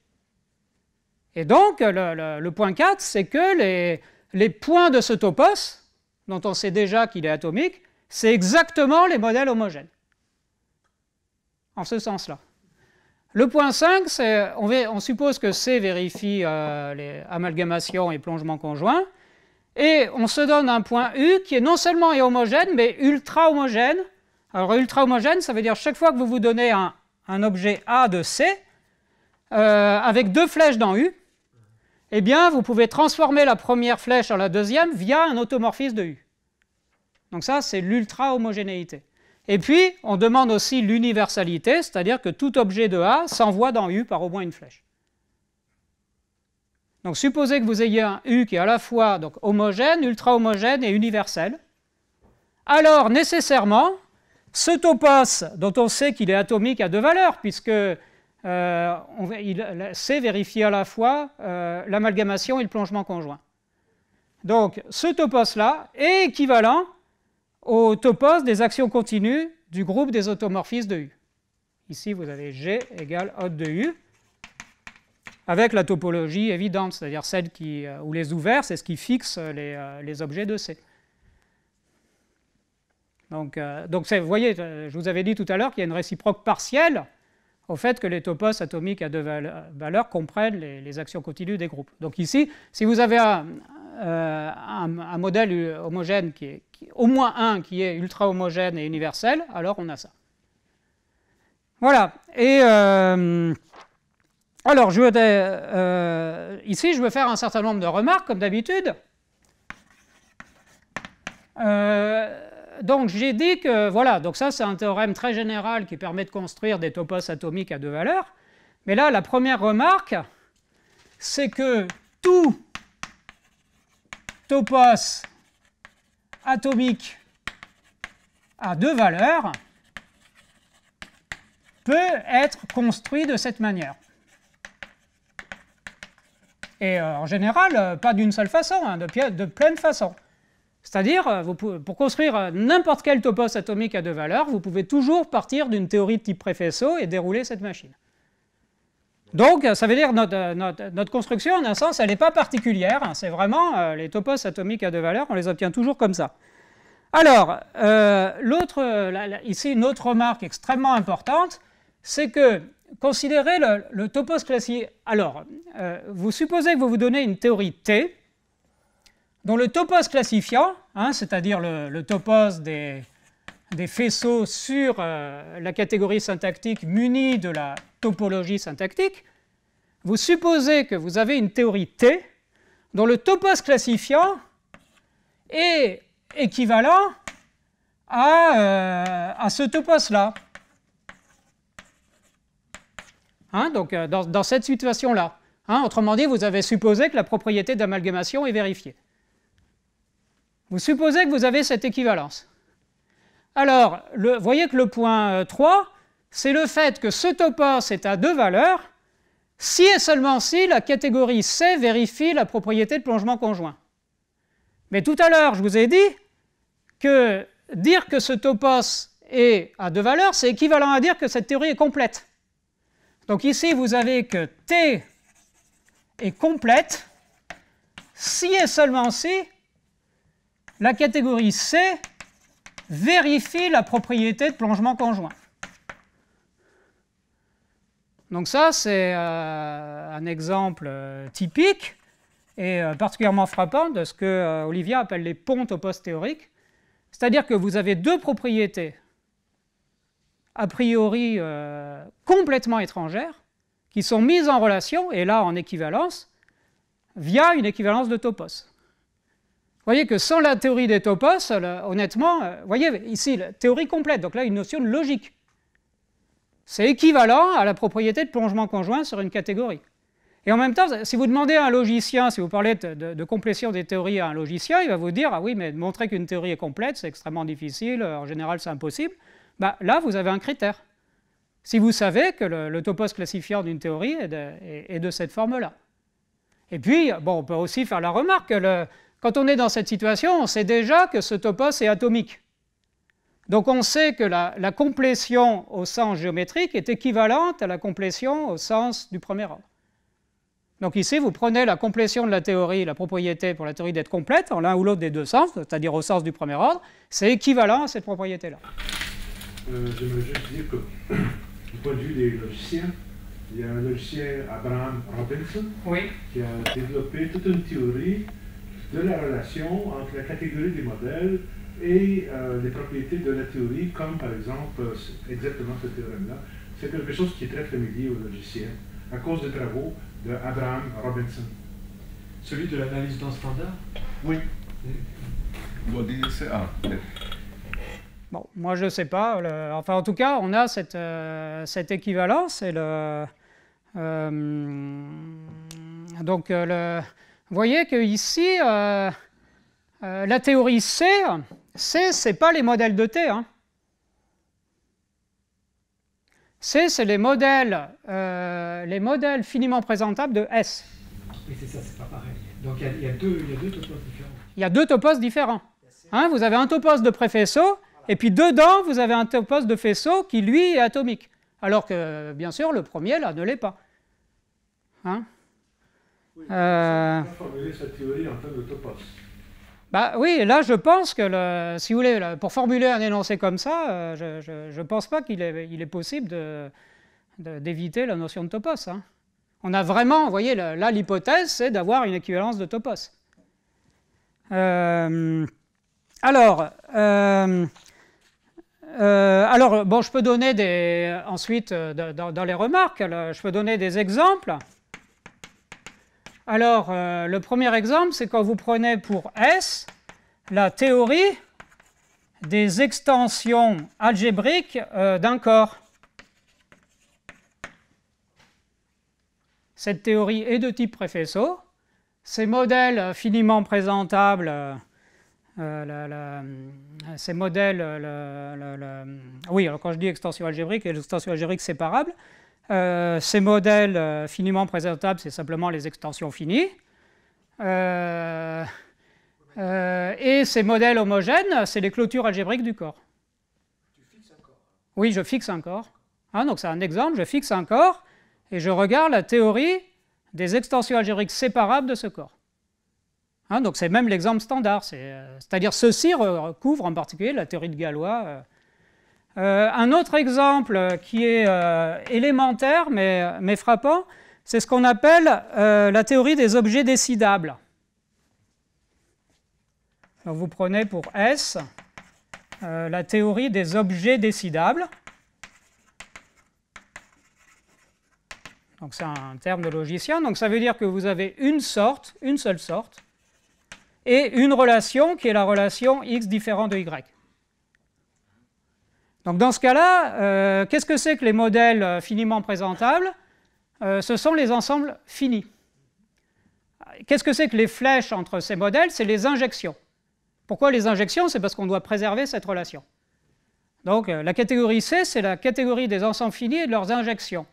Et donc, le, point 4, c'est que les, les points de ce topos, dont on sait déjà qu'il est atomique, c'est exactement les modèles homogènes en ce sens-là. Le point 5, c'est on, suppose que C vérifie euh, les amalgamations et plongements conjoints, et on se donne un point U qui est non seulement homogène, mais ultra homogène. Alors ultra homogène, ça veut dire chaque fois que vous vous donnez un, objet A de C, euh, avec deux flèches dans U, eh bien, vous pouvez transformer la première flèche en la deuxième via un automorphisme de U. Donc ça, c'est l'ultra-homogénéité. Et puis, on demande aussi l'universalité, c'est-à-dire que tout objet de A s'envoie dans U par au moins une flèche. Donc supposez que vous ayez un U qui est à la fois donc, homogène, ultra-homogène et universel. Alors nécessairement, ce topos, dont on sait qu'il est atomique à deux valeurs, puisque euh, on, sait vérifier à la fois euh, l'amalgamation et le plongement conjoint. Donc ce topos-là est équivalent au topos des actions continues du groupe des automorphismes de U. Ici, vous avez G égale hot de U, avec la topologie évidente, c'est-à-dire celle qui, euh, où les ouverts, c'est ce qui fixe les, euh, objets de C. Donc, euh, vous voyez, je vous avais dit tout à l'heure qu'il y a une réciproque partielle au fait que les topos atomiques à deux valeurs comprennent les, les actions continues des groupes. Donc ici, si vous avez un, euh, un, modèle homogène, qui est, au moins un qui est ultra homogène et universel, alors on a ça. Voilà. Et euh, alors, je euh, ici, je veux faire un certain nombre de remarques, comme d'habitude. donc, j'ai dit que, voilà, donc ça, c'est un théorème très général qui permet de construire des topos atomiques à deux valeurs. Mais là, la première remarque, c'est que tout topos atomique à deux valeurs peut être construit de cette manière. Et euh, en général, euh, pas d'une seule façon, hein, de, de, plein de C'est-à-dire, euh, pour construire n'importe quel topos atomique à deux valeurs, vous pouvez toujours partir d'une théorie de type préfesso et dérouler cette machine. Donc, euh, ça veut dire notre, euh, euh, notre, construction, en un sens, elle n'est pas particulière. Hein, c'est vraiment les topos atomiques à deux valeurs, on les obtient toujours comme ça. Alors, ici, une autre remarque extrêmement importante, c'est que considérez le, topos classifiant. Alors, vous supposez que vous vous donnez une théorie T, dont le topos classifiant, hein, c'est-à-dire le, topos des, des faisceaux sur euh, la catégorie syntactique munie de la topologie syntactique, vous supposez que vous avez une théorie T dont le topos classifiant est équivalent à, euh, à ce topos-là. Hein, donc euh, dans, cette situation-là. Hein, autrement dit, vous avez supposé que la propriété d'amalgamation est vérifiée. Vous supposez que vous avez cette équivalence. Alors, vous voyez que le point 3, euh, c'est le fait que ce topos est à deux valeurs si et seulement si la catégorie C vérifie la propriété de plongement conjoint. Mais tout à l'heure, je vous ai dit que dire que ce topos est à deux valeurs, c'est équivalent à dire que cette théorie est complète. Donc ici, vous avez que T est complète si et seulement si la catégorie C vérifie la propriété de plongement conjoint. Donc ça, c'est euh, un exemple euh, typique et euh, particulièrement frappant de ce que Olivia appelle les ponts topos théoriques, C'est-à-dire que vous avez deux propriétés a priori complètement étrangères qui sont mises en relation, et là en équivalence, via une équivalence de topos voyez que sans la théorie des topos, honnêtement, euh, vous voyez ici, la théorie complète, donc là une notion de logique. C'est équivalent à la propriété de plongement conjoint sur une catégorie. Et en même temps, si vous demandez à un logicien, si vous parlez de, complétion des théories à un logicien, il va vous dire, ah oui, mais montrer qu'une théorie est complète, c'est extrêmement difficile, euh, en général c'est impossible. Bah, là, vous avez un critère. Si vous savez que le, topos classifiant d'une théorie est de, cette forme-là. Et puis, bon, on peut aussi faire la remarque que le, quand on est dans cette situation, on sait déjà que ce topos est atomique. Donc on sait que la, complétion au sens géométrique est équivalente à la complétion au sens du premier ordre. Donc ici, vous prenez la complétion de la théorie, la propriété pour la théorie d'être complète, en l'un ou l'autre des deux sens, c'est-à-dire au sens du premier ordre, c'est équivalent à cette propriété-là. je veux juste dire que, du point de vue des logiciens, il y a un logicien, Abraham Robinson, qui a développé toute une théorie de la relation entre la catégorie des modèles et euh, les propriétés de la théorie, comme par exemple euh, exactement ce théorème-là. C'est quelque chose qui est très familier au logiciel, à cause des travaux de Abraham Robinson. Celui de l'analyse d'un standard Oui. Ah, bon, moi je ne sais pas. enfin, en tout cas, on a cette, euh, cette équivalence et le. donc, le vous voyez que ici, euh, euh, la théorie C, C, ce n'est pas les modèles de T. Hein. C, c'est les modèles, euh, les modèles finiment présentables de S. c'est ça, pas pareil. Donc il y, a deux topos différents. Il y a deux topos différents. Hein, vous avez un topos de pré et puis dedans, vous avez un topos de faisceau qui, lui, est atomique. Alors que, bien sûr, le premier, là, ne l'est pas. Hein oui, euh, formuler cette théorie en de topos. Bah oui, là je pense que, si vous voulez, pour formuler un énoncé comme ça, euh, je ne pense pas qu'il est, possible d'éviter la notion de topos. Hein. On a vraiment, vous voyez, là l'hypothèse, c'est d'avoir une équivalence de topos. Euh, alors, alors, bon, je peux donner des, ensuite, dans, les remarques, je peux donner des exemples. Alors, euh, le premier exemple, c'est quand vous prenez pour S la théorie des extensions algébriques euh, d'un corps. Cette théorie est de type Préfesso. Ces modèles finiment présentables, euh, ces modèles, oui, alors quand je dis extension algébrique, et extension algébrique séparable, euh, ces modèles euh, finiment présentables, c'est simplement les extensions finies. Euh, et ces modèles homogènes, c'est les clôtures algébriques du corps. Tu fixes un corps Oui, je fixe un corps. Ah, donc c'est un exemple, je fixe un corps et je regarde la théorie des extensions algébriques séparables de ce corps. Ah, donc c'est même l'exemple standard, c'est-à-dire ceci recouvre en particulier la théorie de Galois euh, un autre exemple qui est euh, élémentaire mais, frappant, c'est ce qu'on appelle euh, la théorie des objets décidables. Donc vous prenez pour S la théorie des objets décidables. Donc c'est un terme de logicien, donc ça veut dire que vous avez une sorte, une seule sorte, et une relation qui est la relation x différent de y. Donc dans ce cas-là, euh, qu'est-ce que c'est que les modèles euh, finiment présentables euh, Ce sont les ensembles finis. Qu'est-ce que c'est que les flèches entre ces modèles C'est les injections. Pourquoi les injections C'est parce qu'on doit préserver cette relation. Donc la catégorie C, c'est la catégorie des ensembles finis et de leurs injections.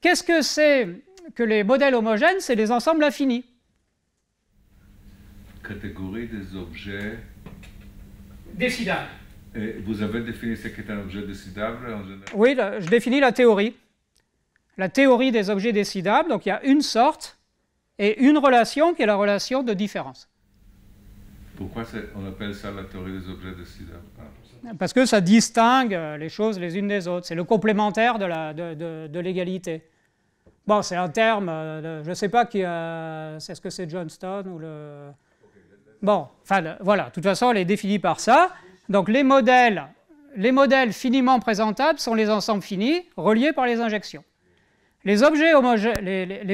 Qu'est-ce que c'est que les modèles homogènes C'est les ensembles infinis. Catégorie des objets décidables vous avez défini ce qu'est un objet décidable en général Oui, je définis la théorie. La théorie des objets décidables, donc il y a une sorte et une relation qui est la relation de différence. Pourquoi on appelle ça la théorie des objets décidables ah, Parce que ça distingue euh, les choses les unes des autres. C'est le complémentaire de l'égalité. Bon, c'est un terme, euh, je ne sais pas qui. Euh, est ce que c'est Johnston ou le. Bon, enfin, voilà, de toute façon, elle est définie par ça. Donc les modèles, finiment présentables sont les ensembles finis reliés par les injections. Les,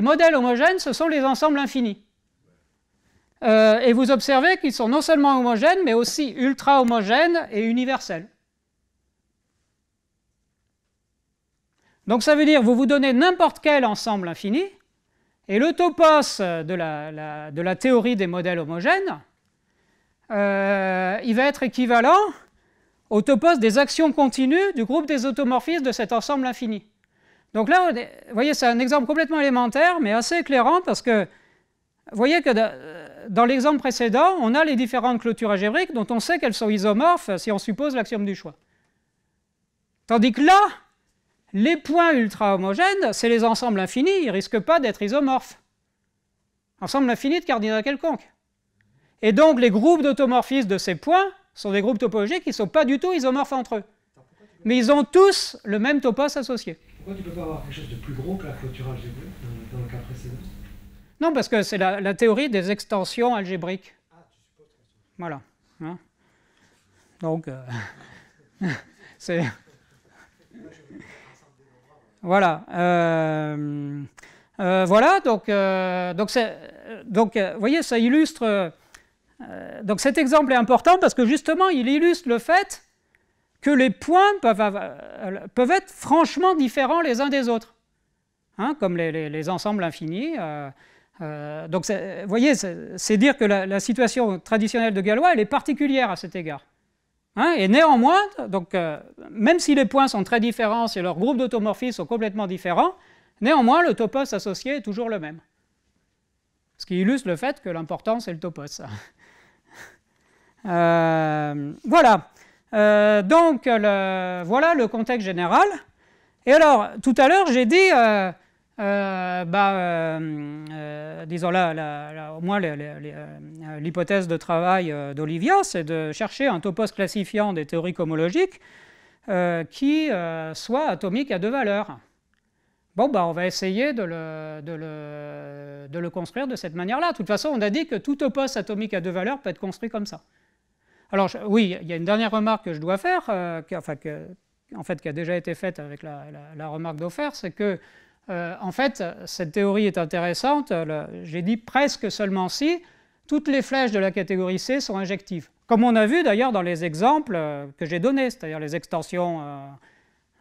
modèles homogènes, ce sont les ensembles infinis. Euh, et vous observez qu'ils sont non seulement homogènes, mais aussi ultra homogènes et universels. Donc ça veut dire vous vous donnez n'importe quel ensemble infini, et le topos de la théorie des modèles homogènes, euh, il va être équivalent au topos des actions continues du groupe des automorphismes de cet ensemble infini. Donc là, vous voyez, c'est un exemple complètement élémentaire, mais assez éclairant, parce que vous voyez que dans l'exemple précédent, on a les différentes clôtures algébriques dont on sait qu'elles sont isomorphes si on suppose l'axiome du choix. Tandis que là, les points ultra-homogènes, c'est les ensembles infinis, ils ne risquent pas d'être isomorphes. Ensemble infini de cardinal quelconque. Et donc les groupes d'automorphisme de ces points sont des groupes topologiques qui ne sont pas du tout isomorphes entre eux. Mais ils ont tous le même topos associé. Pourquoi tu ne peux pas avoir quelque chose de plus gros que la clôture algébrique dans le cas précédent Non, parce que c'est la, théorie des extensions algébriques. Ah, tu supposes Voilà. donc, euh, c'est. voilà. Euh, voilà, donc, donc, euh, donc vous voyez, ça illustre euh, donc cet exemple est important parce que justement, il illustre le fait que les points peuvent, euh, être franchement différents les uns des autres, hein, comme les, ensembles infinis. Euh, donc vous voyez, c'est dire que la, situation traditionnelle de Galois, elle est particulière à cet égard. Hein, et néanmoins, même si les points sont très différents et leurs groupes d'automorphismes sont complètement différents, néanmoins le topos associé est toujours le même. Ce qui illustre le fait que l'important c'est le topos. Euh, voilà. Euh, donc, le, voilà le contexte général. Et alors, tout à l'heure, j'ai dit, euh, bah, disons là, au moins l'hypothèse de travail d'Olivia, c'est de chercher un topos classifiant des théories homologiques qui soit atomique à deux valeurs. Bon, bah, on va essayer de le, de le construire de cette manière-là. De toute façon, on a dit que tout topos atomique à deux valeurs peut être construit comme ça. Alors oui, il y a une dernière remarque que je dois faire, euh, qui, en fait, qui a déjà été faite avec la, remarque d'Offert, c'est que euh, en fait, cette théorie est intéressante. Euh, j'ai dit presque seulement si toutes les flèches de la catégorie C sont injectives. Comme on a vu d'ailleurs dans les exemples que j'ai donnés, c'est-à-dire les extensions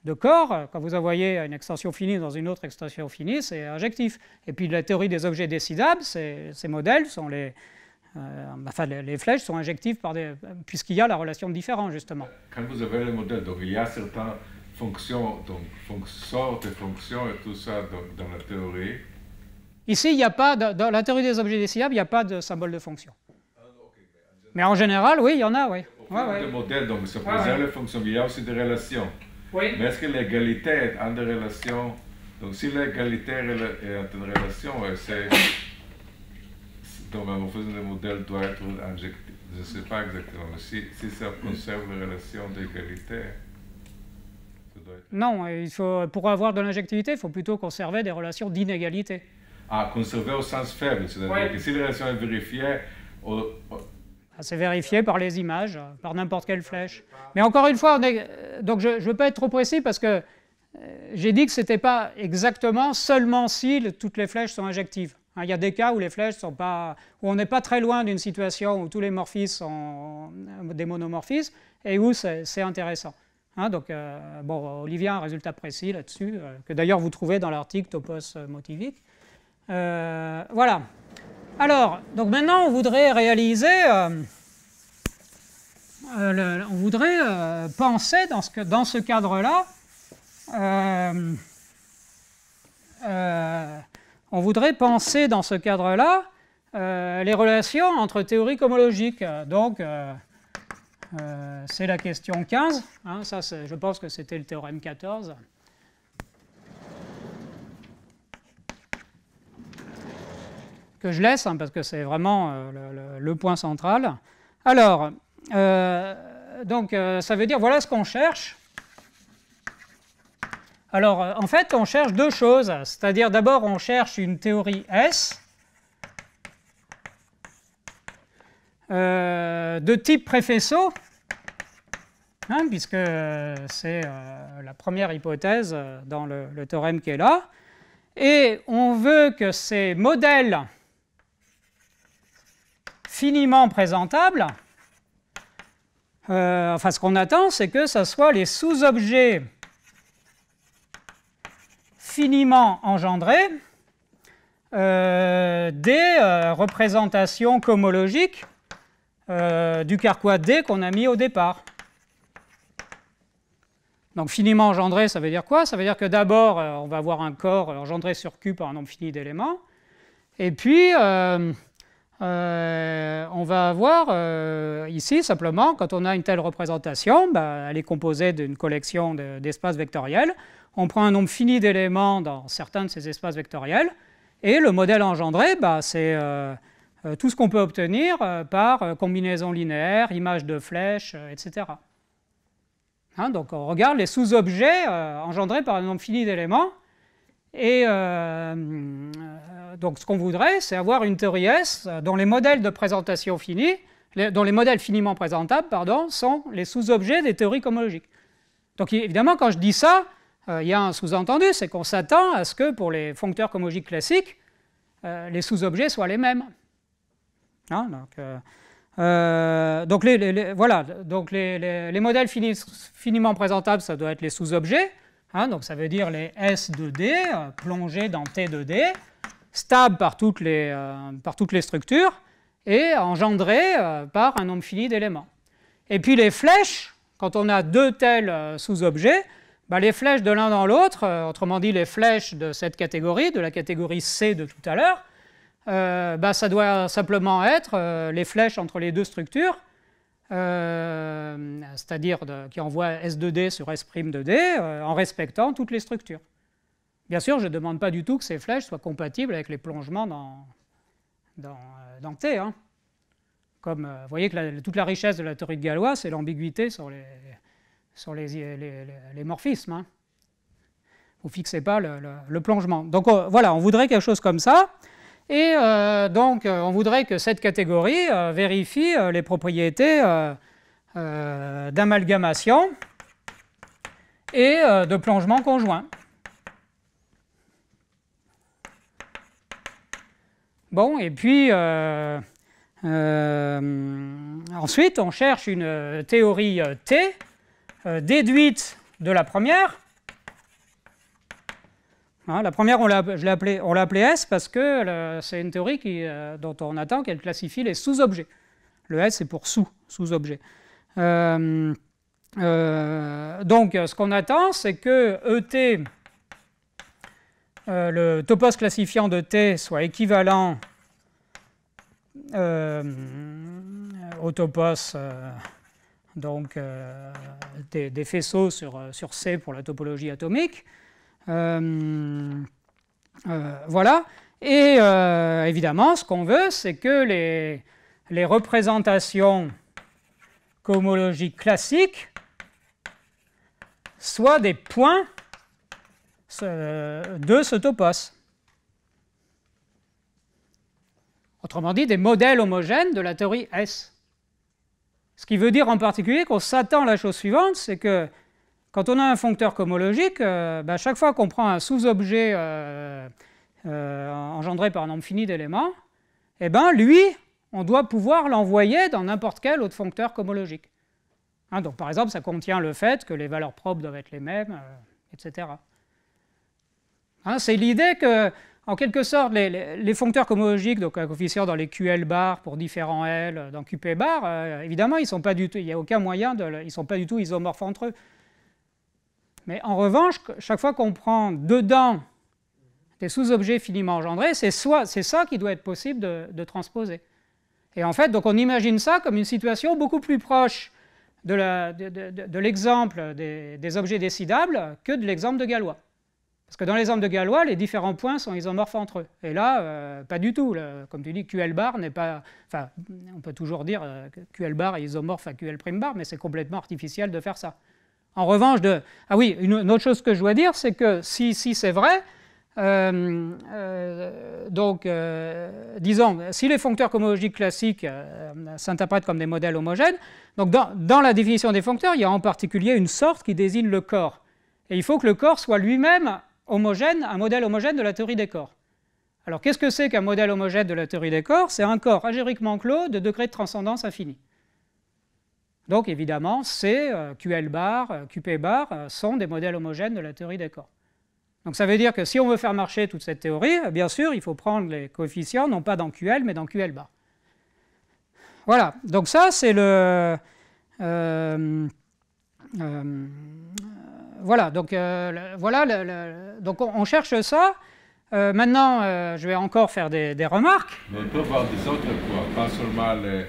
de corps, quand vous envoyez une extension finie dans une autre extension finie, c'est injectif. Et puis la théorie des objets décidables, ces modèles sont les, euh, bah, enfin, les, flèches sont injectives puisqu'il y a la relation différente justement. Quand vous avez le modèle, donc il y a certaines fonctions, donc sortes de fonctions et tout ça dans la théorie. Ici, il n'y a pas, dans la théorie des objets décidables il n'y a pas de symbole de fonction. Mais en général, oui, il y en a, oui. y ouais, des modèles donc, ça préserve les fonctions, mais il y a aussi des relations. Oui. Mais est-ce que l'égalité a des relations Donc, si l'égalité est une relation, euh, c'est en faisant le modèle doit être injectif Je ne sais pas exactement, mais si, si ça conserve les relations d'égalité. Non, euh, il faut, pour avoir de l'injectivité, il faut plutôt conserver des relations d'inégalité. Ah, conserver au sens faible, c'est-à-dire que si la relation est vérifiée... Ah, c'est vérifié par les images, par n'importe quelle flèche. Mais encore une fois, est... Euh, donc je ne veux pas être trop précis parce que euh, j'ai dit que ce n'était pas exactement seulement si toutes les flèches sont injectives. Hein, il y a des cas où les flèches sont pas, où on n'est pas très loin d'une situation où tous les morphismes sont euh, des monomorphismes et où c'est intéressant. Hein, donc, euh, bon, Olivier a un résultat précis là-dessus, euh, que d'ailleurs vous trouvez dans l'article Topos Motivic. voilà. Alors, donc maintenant, on voudrait réaliser, on voudrait penser dans ce, ce cadre-là on voudrait penser dans ce cadre-là euh, les relations entre théories homologiques. Donc, euh, euh, c'est la question 15. Hein, ça, je pense que c'était le théorème 14. Que je laisse, hein, parce que c'est vraiment le, le, point central. Alors, donc, ça veut dire, voilà ce qu'on cherche. Alors, euh, en fait, on cherche deux choses. C'est-à-dire, d'abord, on cherche une théorie S euh, de type préfesso, hein, puisque euh, c'est la première hypothèse dans le, théorème qui est là. Et on veut que ces modèles finiment présentables, enfin, ce qu'on attend, c'est que ce soit les sous-objets finiment engendré euh, des euh, représentations cohomologiques euh, du carquois D qu'on a mis au départ. Donc finiment engendré, ça veut dire quoi Ça veut dire que d'abord, on va avoir un corps engendré sur Q par un nombre fini d'éléments, et puis on va avoir ici simplement, quand on a une telle représentation, bah, elle est composée d'une collection d'espaces vectoriels, on prend un nombre fini d'éléments dans certains de ces espaces vectoriels, et le modèle engendré, bah, c'est euh, euh, tout ce qu'on peut obtenir euh, par combinaison linéaire, image de flèche, etc. Hein, donc on regarde les sous-objets engendrés par un nombre fini d'éléments, et donc ce qu'on voudrait, c'est avoir une théorie S dont les modèles de présentation finis dont les modèles finiment présentables pardon, sont les sous-objets des théories cohomologiques. Donc évidemment, quand je dis ça, euh, il y a un sous-entendu, c'est qu'on s'attend à ce que pour les foncteurs comogiques classiques, euh, les sous-objets soient les mêmes. Hein, euh, donc, les, voilà, les, modèles finiment présentables, ça doit être les sous-objets. Hein, donc ça veut dire les S 2 D plongés dans T 2 D, stables par toutes les, par toutes les structures et engendrés par un nombre fini d'éléments. Et puis les flèches, quand on a deux tels sous-objets, bah, les flèches de l'un dans l'autre, euh, autrement dit les flèches de cette catégorie, de la catégorie C de tout à l'heure, euh, bah, ça doit simplement être euh, les flèches entre les deux structures, c'est-à-dire qui envoient S2D sur S'2D en respectant toutes les structures. Bien sûr, je ne demande pas du tout que ces flèches soient compatibles avec les plongements dans, T. Hein. Comme vous voyez que toute la richesse de la théorie de Galois, c'est l'ambiguïté sur les, sur les, morphismes. Hein. Vous ne fixez pas le, plongement. Donc euh, voilà, on voudrait quelque chose comme ça. Et euh, donc euh, on voudrait que cette catégorie vérifie les propriétés d'amalgamation et de plongement conjoint. Bon, et puis ensuite, on cherche une théorie T euh, déduite de la première. Hein, la première, on l'a appelée S parce que euh, c'est une théorie qui, euh, dont on attend qu'elle classifie les sous-objets. Le S, c'est pour sous, sous-objet. donc, ce qu'on attend, c'est que ET, le topos classifiant de T, soit équivalent au topos donc euh, des, faisceaux sur, euh, sur, C pour la topologie atomique. Euh, voilà. Et évidemment, ce qu'on veut, c'est que les, les représentations cohomologiques classiques soient des points de ce topos. Autrement dit, des modèles homogènes de la théorie S. Ce qui veut dire en particulier qu'on s'attend à la chose suivante, c'est que quand on a un foncteur cohomologique, euh, ben, chaque fois qu'on prend un sous-objet euh, euh, engendré par un nombre fini d'éléments, eh ben, lui, on doit pouvoir l'envoyer dans n'importe quel autre foncteur cohomologique. Hein, donc par exemple, ça contient le fait que les valeurs propres doivent être les mêmes, etc. Hein, c'est l'idée que en quelque sorte, les, foncteurs cohomologiques, donc un coefficient dans les QL bar pour différents L, dans QP bar, euh, évidemment, ils sont pas du tout, il n'y a aucun moyen de, ils sont pas du tout isomorphes entre eux. Mais en revanche, chaque fois qu'on prend dedans des sous-objets finiment engendrés, c'est ça qui doit être possible de, transposer. Et en fait, donc on imagine ça comme une situation beaucoup plus proche de l'exemple des objets décidables que de l'exemple de Galois. Parce que dans les hommes de Galois, les différents points sont isomorphes entre eux. Et là, euh, pas du tout. comme tu dis, QL bar n'est pas. Enfin, on peut toujours dire euh, que QL bar est isomorphe à QL prime bar, mais c'est complètement artificiel de faire ça. En revanche, de. Ah oui, une, autre chose que je dois dire, c'est que si, c'est vrai, euh, donc, disons, si les foncteurs homologiques classiques s'interprètent comme des modèles homogènes, donc dans la définition des foncteurs, il y a en particulier une sorte qui désigne le corps. Et il faut que le corps soit lui-même homogène, un modèle homogène de la théorie des corps. Alors qu'est-ce que c'est qu'un modèle homogène de la théorie des corps C'est un corps algériquement clos de degré de transcendance infini. Donc évidemment, C, euh, QL bar, euh, QP bar euh, sont des modèles homogènes de la théorie des corps. Donc ça veut dire que si on veut faire marcher toute cette théorie, bien sûr, il faut prendre les coefficients, non pas dans QL, mais dans QL bar. Voilà, donc ça c'est le voilà, donc, euh, voilà donc on, cherche ça. Euh, maintenant, euh, je vais encore faire des, remarques. Mais on peut avoir des autres points, pas seulement les,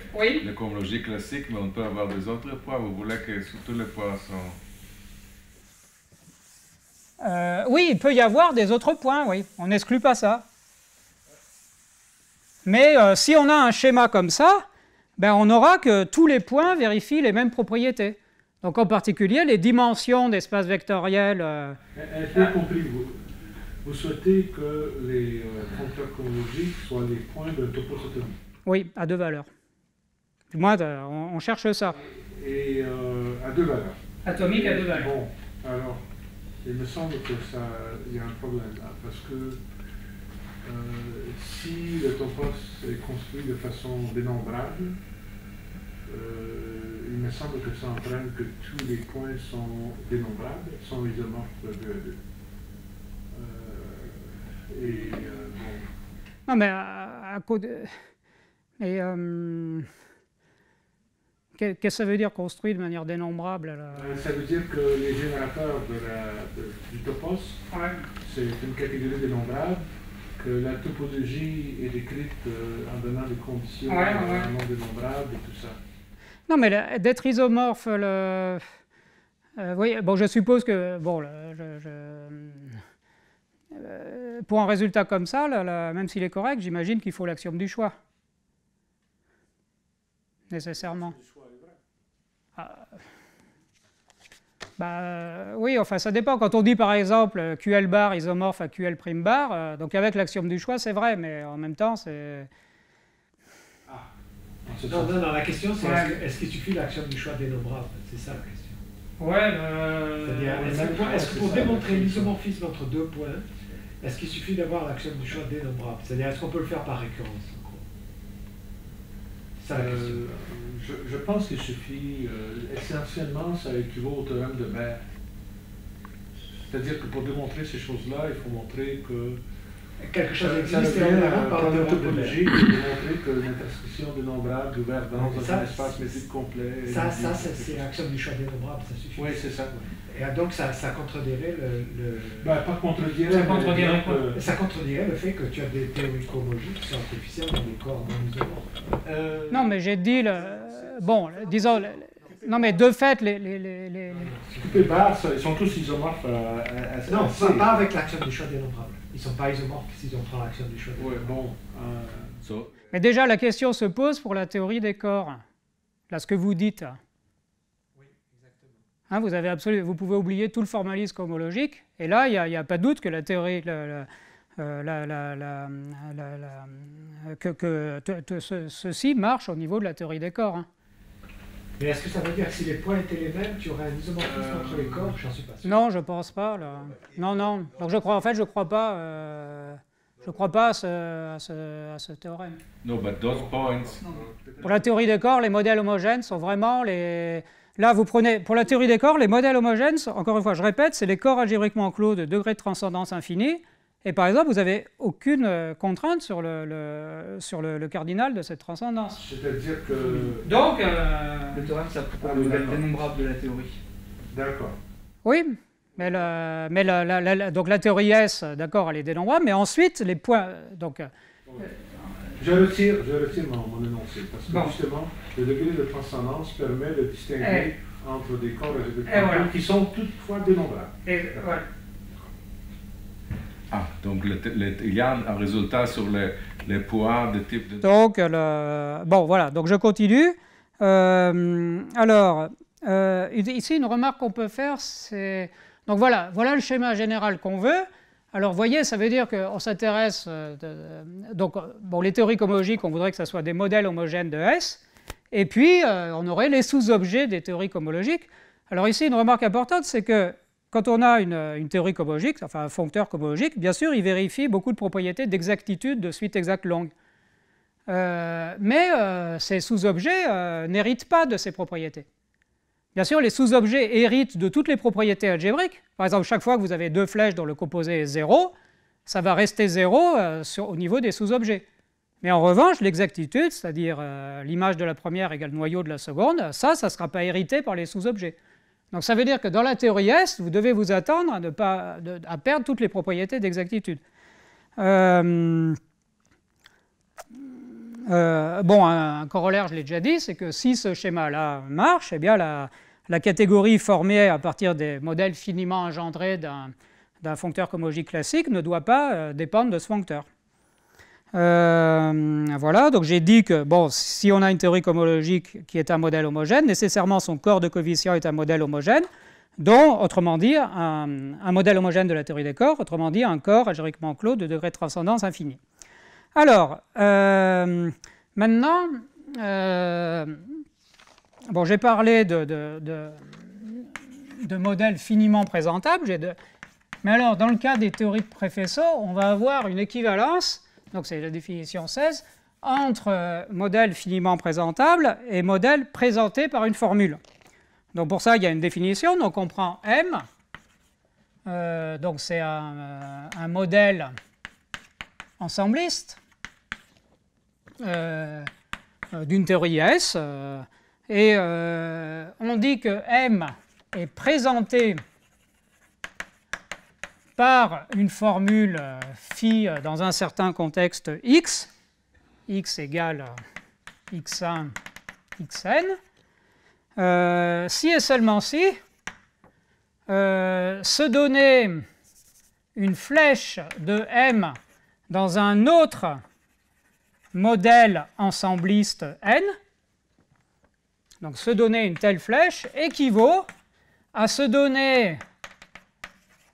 classique, mais on peut avoir des autres points. Vous voulez que tous les points soient... oui, il peut y avoir des autres points, oui. On n'exclut pas ça. Mais si on a un schéma comme ça, ben on aura que tous les points vérifient les mêmes propriétés. Donc en particulier les dimensions d'espace vectoriel. Euh... Vous, vous, souhaitez que les compteurs euh, chronologiques soient des points de toposatellite Oui, à deux valeurs. Du moins, euh, on, cherche ça. Et, euh, à deux valeurs. Atomique à deux valeurs. Bon, alors, il me semble qu'il y a un problème là, parce que si le topos est construit de façon dénombrable, euh, il me semble que ça entraîne que tous les points sont dénombrables, sont isomorphes de deux à deux. Euh, euh, non, mais à, cause de. Qu'est-ce que ça veut dire construit de manière dénombrable Ça veut dire que les générateurs de du topos, c'est une catégorie dénombrable, que la topologie est décrite en donnant des conditions dénombrables et tout ça. Non, mais d'être isomorphe, le... Euh, oui, bon, je suppose que bon, euh, pour un résultat comme ça, même s'il est correct, j'imagine qu'il faut l'axiome du choix. Nécessairement. choix ah. Bah, vrai euh, oui, enfin ça dépend. Quand on dit par exemple QL bar isomorphe à QL prime bar, donc avec l'axiome du choix, c'est vrai, mais en même temps, c'est non, non, la question c'est est-ce qu'il suffit l'action du choix dénombrable C'est ça la question. Ouais, euh, Est-ce est que pour, démontrer l'isomorphisme entre deux points, est-ce qu'il suffit d'avoir l'action du choix dénombrable C'est-à-dire, est-ce qu'on peut le faire par récurrence ça, euh, je, pense qu'il suffit, euh, essentiellement, ça équivaut au théorème de Baer. C'est-à-dire que pour démontrer ces choses-là, il faut montrer que quelque chose existe et on euh, par la topologie et montrer que l'intersection de nombrables ouverte dans un espace métrique complet. Ça, ça c'est l'action du choix des nombrables, ça suffit. Oui, c'est ça. Et ah, donc ça, ça contredirait le. Ben, pas contredirait. Ça contredirait, ça contredirait le fait que tu as des théories cohomologiques qui sont artificielles dans des corps non isomorphes. Euh... Non, mais j'ai dit, le... bon, disons, Non, mais de fait, les. les, les, les... pas, eh ben, ils sont tous isomorphes à, euh, euh, Non, pas avec l'action du choix des nombrables. Ils sont pas isomorphes s'ils ont pris l'action du bon, euh, Mais déjà, la question se pose pour la théorie des corps. Là, ce que vous dites. Oui, exactement. Hein, vous, avez absolument, vous pouvez oublier tout le formalisme homologique. Et là, il n'y a, pas de doute que la théorie. que, ceci marche au niveau de la théorie des corps. Hein. Mais est-ce que ça veut dire que si les points étaient les mêmes, tu aurais un isomorphisme euh, entre les corps suis pas sûr. Non, je pense pas. Non, non. Donc je crois, en fait, je crois pas. Euh, je crois pas à ce, théorème. Non, but those points. Pour la théorie des corps, les modèles homogènes sont vraiment les. Là, vous prenez, pour la théorie des corps, les modèles homogènes, encore une fois, je répète, c'est les corps algébriquement clos de degré de transcendance infinie. Et par exemple, vous n'avez aucune euh, contrainte sur le, sur le, cardinal de cette transcendance. C'est-à-dire que... Donc, euh, le théorème ça ah, le dénombrable de la théorie. D'accord. Oui, mais, la, donc la théorie S, d'accord, elle est dénombrable, mais ensuite, les points... Euh, donc, Je retire, je retire mon, énoncé, parce que justement, le degré de transcendance permet de distinguer eh. entre des corps et des eh, corps qui sont toutefois dénombrables. Et, eh, donc, il y a un résultat sur les, les poids de type de... Donc, euh, le... bon, voilà, donc je continue. Euh, alors, euh, ici, une remarque qu'on peut faire, c'est... Donc voilà, voilà le schéma général qu'on veut. Alors, voyez, ça veut dire qu'on s'intéresse... donc, bon, les théories homologiques, on voudrait que ce soit des modèles homogènes de S. Et puis, on aurait les sous-objets des théories homologiques. Alors ici, une remarque importante, c'est que quand on a une, théorie cohomologique, enfin un foncteur cohomologique, bien sûr, il vérifie beaucoup de propriétés d'exactitude de suite exacte longue. Euh, mais euh, ces sous-objets euh, n'héritent pas de ces propriétés. Bien sûr, les sous-objets héritent de toutes les propriétés algébriques. Par exemple, chaque fois que vous avez deux flèches dont le composé est zéro, ça va rester zéro au niveau des sous-objets. Mais en revanche, l'exactitude, c'est-à-dire l'image de la première égale noyau de la seconde, ça, ça ne sera pas hérité par les sous-objets. Donc ça veut dire que dans la théorie S, vous devez vous attendre à, ne pas, à perdre toutes les propriétés d'exactitude. Euh, euh, bon, un, corollaire, je l'ai déjà dit, c'est que si ce schéma-là marche, eh bien la, catégorie formée à partir des modèles finiment engendrés d'un, foncteur cohomologique classique ne doit pas euh, dépendre de ce foncteur. Euh, voilà, donc j'ai dit que bon, si on a une théorie cohomologique qui est un modèle homogène, nécessairement son corps de coefficients est un modèle homogène, dont, autrement dit, un, modèle homogène de la théorie des corps, autrement dit, un corps algériquement clos de degré de transcendance infini. Alors, euh, maintenant, euh, bon, j'ai parlé de, de, de, modèles finiment présentables, mais alors, dans le cas des théories de Préfesso, on va avoir une équivalence donc c'est la définition 16, entre euh, modèle finiment présentable et modèle présenté par une formule. Donc pour ça, il y a une définition. Donc on prend M, euh, donc c'est un, euh, modèle ensembliste d'une théorie S, et on dit que M est présenté par une formule euh, phi euh, dans un certain contexte x, x égale euh, x1, xn, si et seulement si, se donner une flèche de M dans un autre modèle ensembliste N, donc se donner une telle flèche équivaut à se donner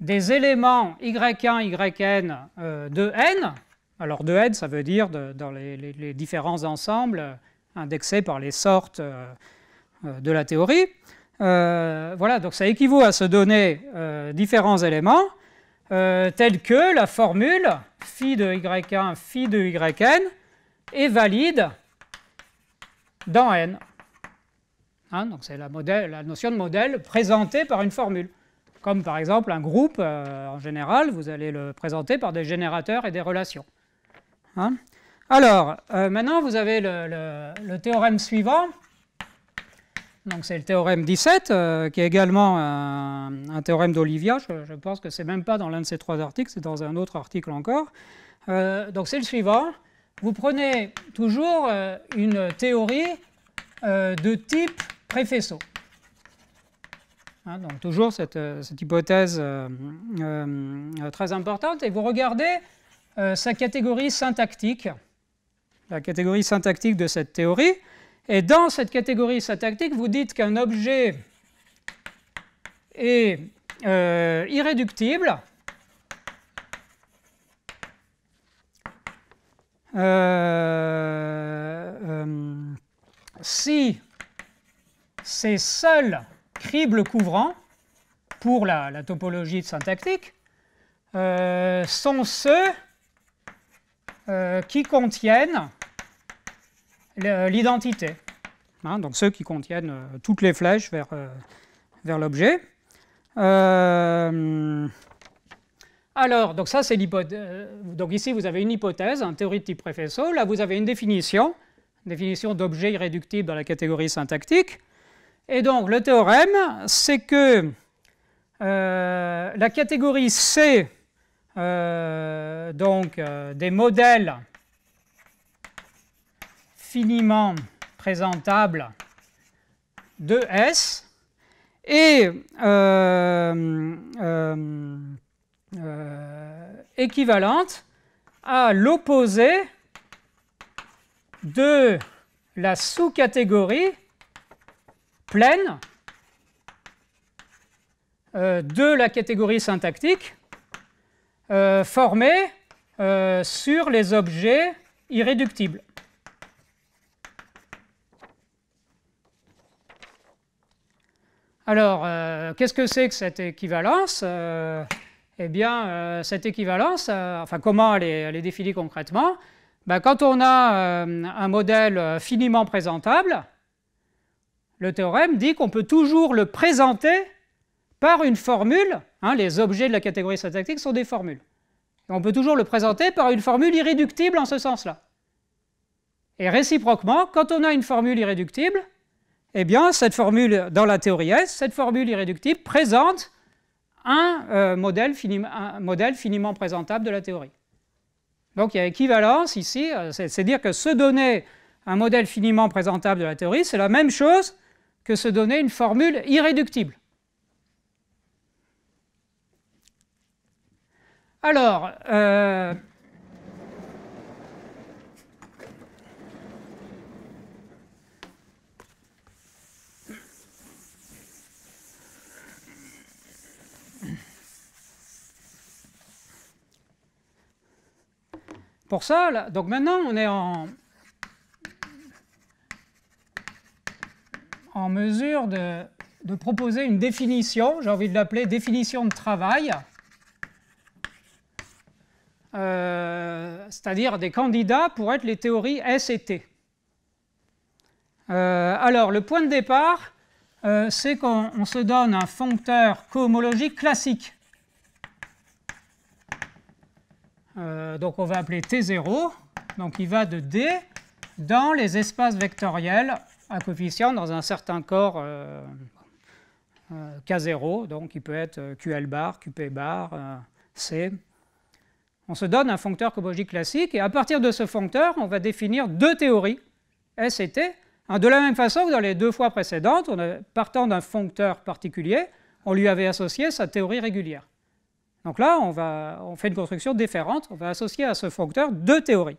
des éléments Y1, YN euh, de N. Alors de N, ça veut dire dans les, différents ensembles euh, indexés par les sortes euh, de la théorie. voilà, donc ça équivaut à se donner différents éléments, tels que la formule phi de Y1, phi de YN est valide dans N. Hein, donc c'est la notion de modèle présentée par une formule comme par exemple un groupe, euh, en général, vous allez le présenter par des générateurs et des relations. Hein. Alors, euh, maintenant, vous avez le, théorème suivant. Donc, c'est le théorème 17, euh, qui est également un théorème d'Olivia. Je, pense que ce n'est même pas dans l'un de ces trois articles, c'est dans un autre article encore. donc, c'est le suivant. Vous prenez toujours une théorie de type préfesso. Hein, donc toujours cette, euh, hypothèse euh, euh, très importante. Et vous regardez sa catégorie syntactique, la catégorie syntactique de cette théorie. Et dans cette catégorie syntactique, vous dites qu'un objet est irréductible. si c'est seul crible couvrant pour la, topologie syntactique euh, sont ceux euh, qui contiennent l'identité. Hein, donc ceux qui contiennent euh, toutes les flèches vers, vers l'objet. alors, donc ça c'est l'hypothèse. Donc ici vous avez une hypothèse, une théorie de type préfesso. Là vous avez une définition, définition d'objet irréductible dans la catégorie syntactique. Et donc le théorème, c'est que euh, la catégorie C euh, donc, euh, des modèles finiment présentables de S est équivalente à l'opposé de la sous-catégorie pleine euh, de la catégorie syntactique euh, formée euh, sur les objets irréductibles. Alors, qu'est-ce que c'est que cette équivalence Eh bien, cette équivalence, enfin, comment elle est, définie concrètement ben, Quand on a un modèle finiment présentable, le théorème dit qu'on peut toujours le présenter par une formule. Hein, les objets de la catégorie syntactique sont des formules. on peut toujours le présenter par une formule irréductible en ce sens-là. Et réciproquement, quand on a une formule irréductible, eh bien, cette formule, dans la théorie S, cette formule irréductible présente un, euh, modèle, un modèle finiment présentable de la théorie. Donc il y a équivalence ici, euh, c'est dire que se donner un modèle finiment présentable de la théorie, c'est la même chose que se donner une formule irréductible. Alors, euh, pour ça, là, donc maintenant on est en, en mesure de, proposer une définition, j'ai envie de l'appeler définition de travail, euh, c'est-à-dire des candidats pour être les théories S et T. Euh, alors, le point de départ, euh, c'est qu'on se donne un foncteur cohomologique classique. donc, on va appeler T0. Donc, il va de D dans les espaces vectoriels un coefficient dans un certain corps euh, euh, K0, donc il peut être euh, QL bar, QP bar, C. On se donne un foncteur cobogique classique et à partir de ce foncteur, on va définir deux théories, S et T. De la même façon que dans les deux fois précédentes, partant d'un foncteur particulier, on lui avait associé sa théorie régulière. Donc là, on, on fait une construction différente, on va associer à ce foncteur deux théories.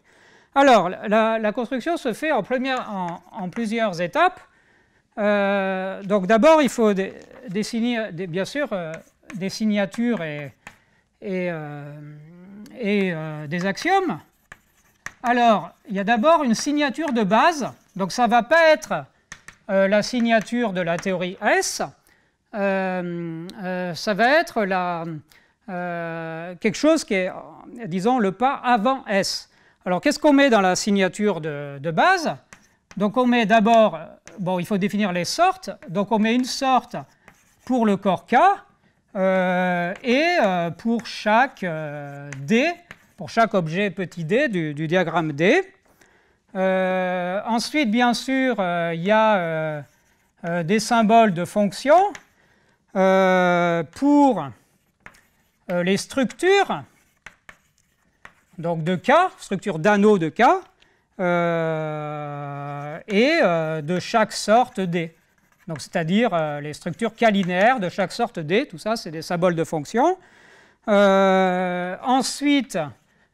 Alors, la, construction se fait en, plusieurs étapes. Euh, donc d'abord, il faut dessiner, bien sûr, euh, des signatures et, euh, des axiomes. Alors, il y a d'abord une signature de base. Donc ça ne va pas être la signature de la théorie S. ça va être quelque chose qui est, disons, le pas avant S. Alors, qu'est-ce qu'on met dans la signature de, base Donc, on met d'abord, euh, bon, il faut définir les sortes. Donc, on met une sorte pour le corps K euh, et euh, pour chaque D, pour chaque objet petit d du, du diagramme D. ensuite, bien sûr, il y a des symboles de fonctions pour les structures donc de K, structure d'anneau de K, euh, et euh, de chaque sorte D. Donc c'est-à-dire euh, les structures linéaires de chaque sorte D, tout ça c'est des symboles de fonction. ensuite,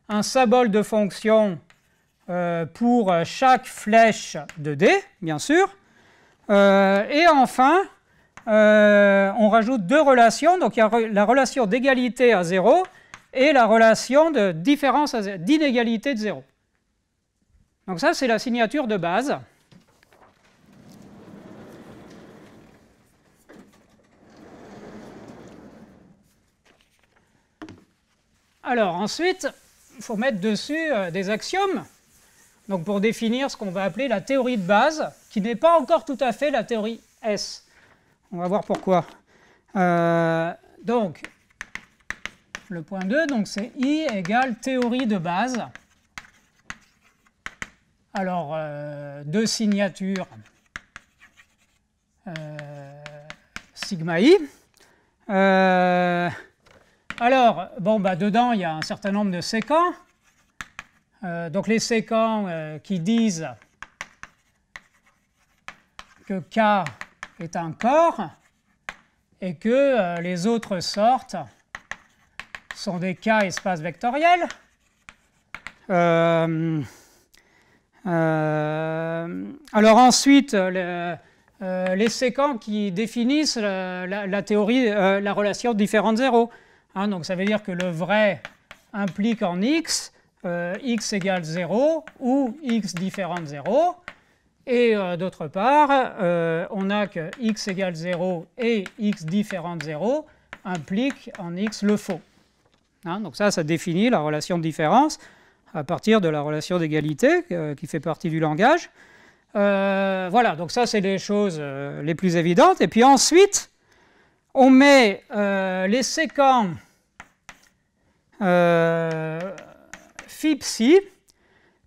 un symbole de fonction pour chaque flèche de D, bien sûr. et enfin, on rajoute deux relations, donc il y a la relation d'égalité à 0 et la relation de différence d'inégalité de zéro. Donc ça, c'est la signature de base. Alors ensuite, il faut mettre dessus euh, des axiomes, donc pour définir ce qu'on va appeler la théorie de base, qui n'est pas encore tout à fait la théorie S. On va voir pourquoi. Euh, donc, le point 2, donc c'est I égale théorie de base. Alors, euh, deux signatures euh, sigma I. Euh, alors, bon, bah, dedans, il y a un certain nombre de séquences, donc, les séquences qui disent que K est un corps et que les autres sortent sont des cas espaces vectoriels. Euh, euh, alors ensuite, euh, les séquences qui définissent la, théorie, la relation différentes zéros. Hein, donc ça veut dire que le vrai implique en x, x égale 0 ou x différente 0. Et d'autre part, on a que x égale 0 et x différente 0 impliquent en x le faux. Hein, donc ça, ça définit la relation de différence à partir de la relation d'égalité euh, qui fait partie du langage. Euh, voilà, donc ça, c'est les choses euh, les plus évidentes. Et puis ensuite, on met les séquents phi psi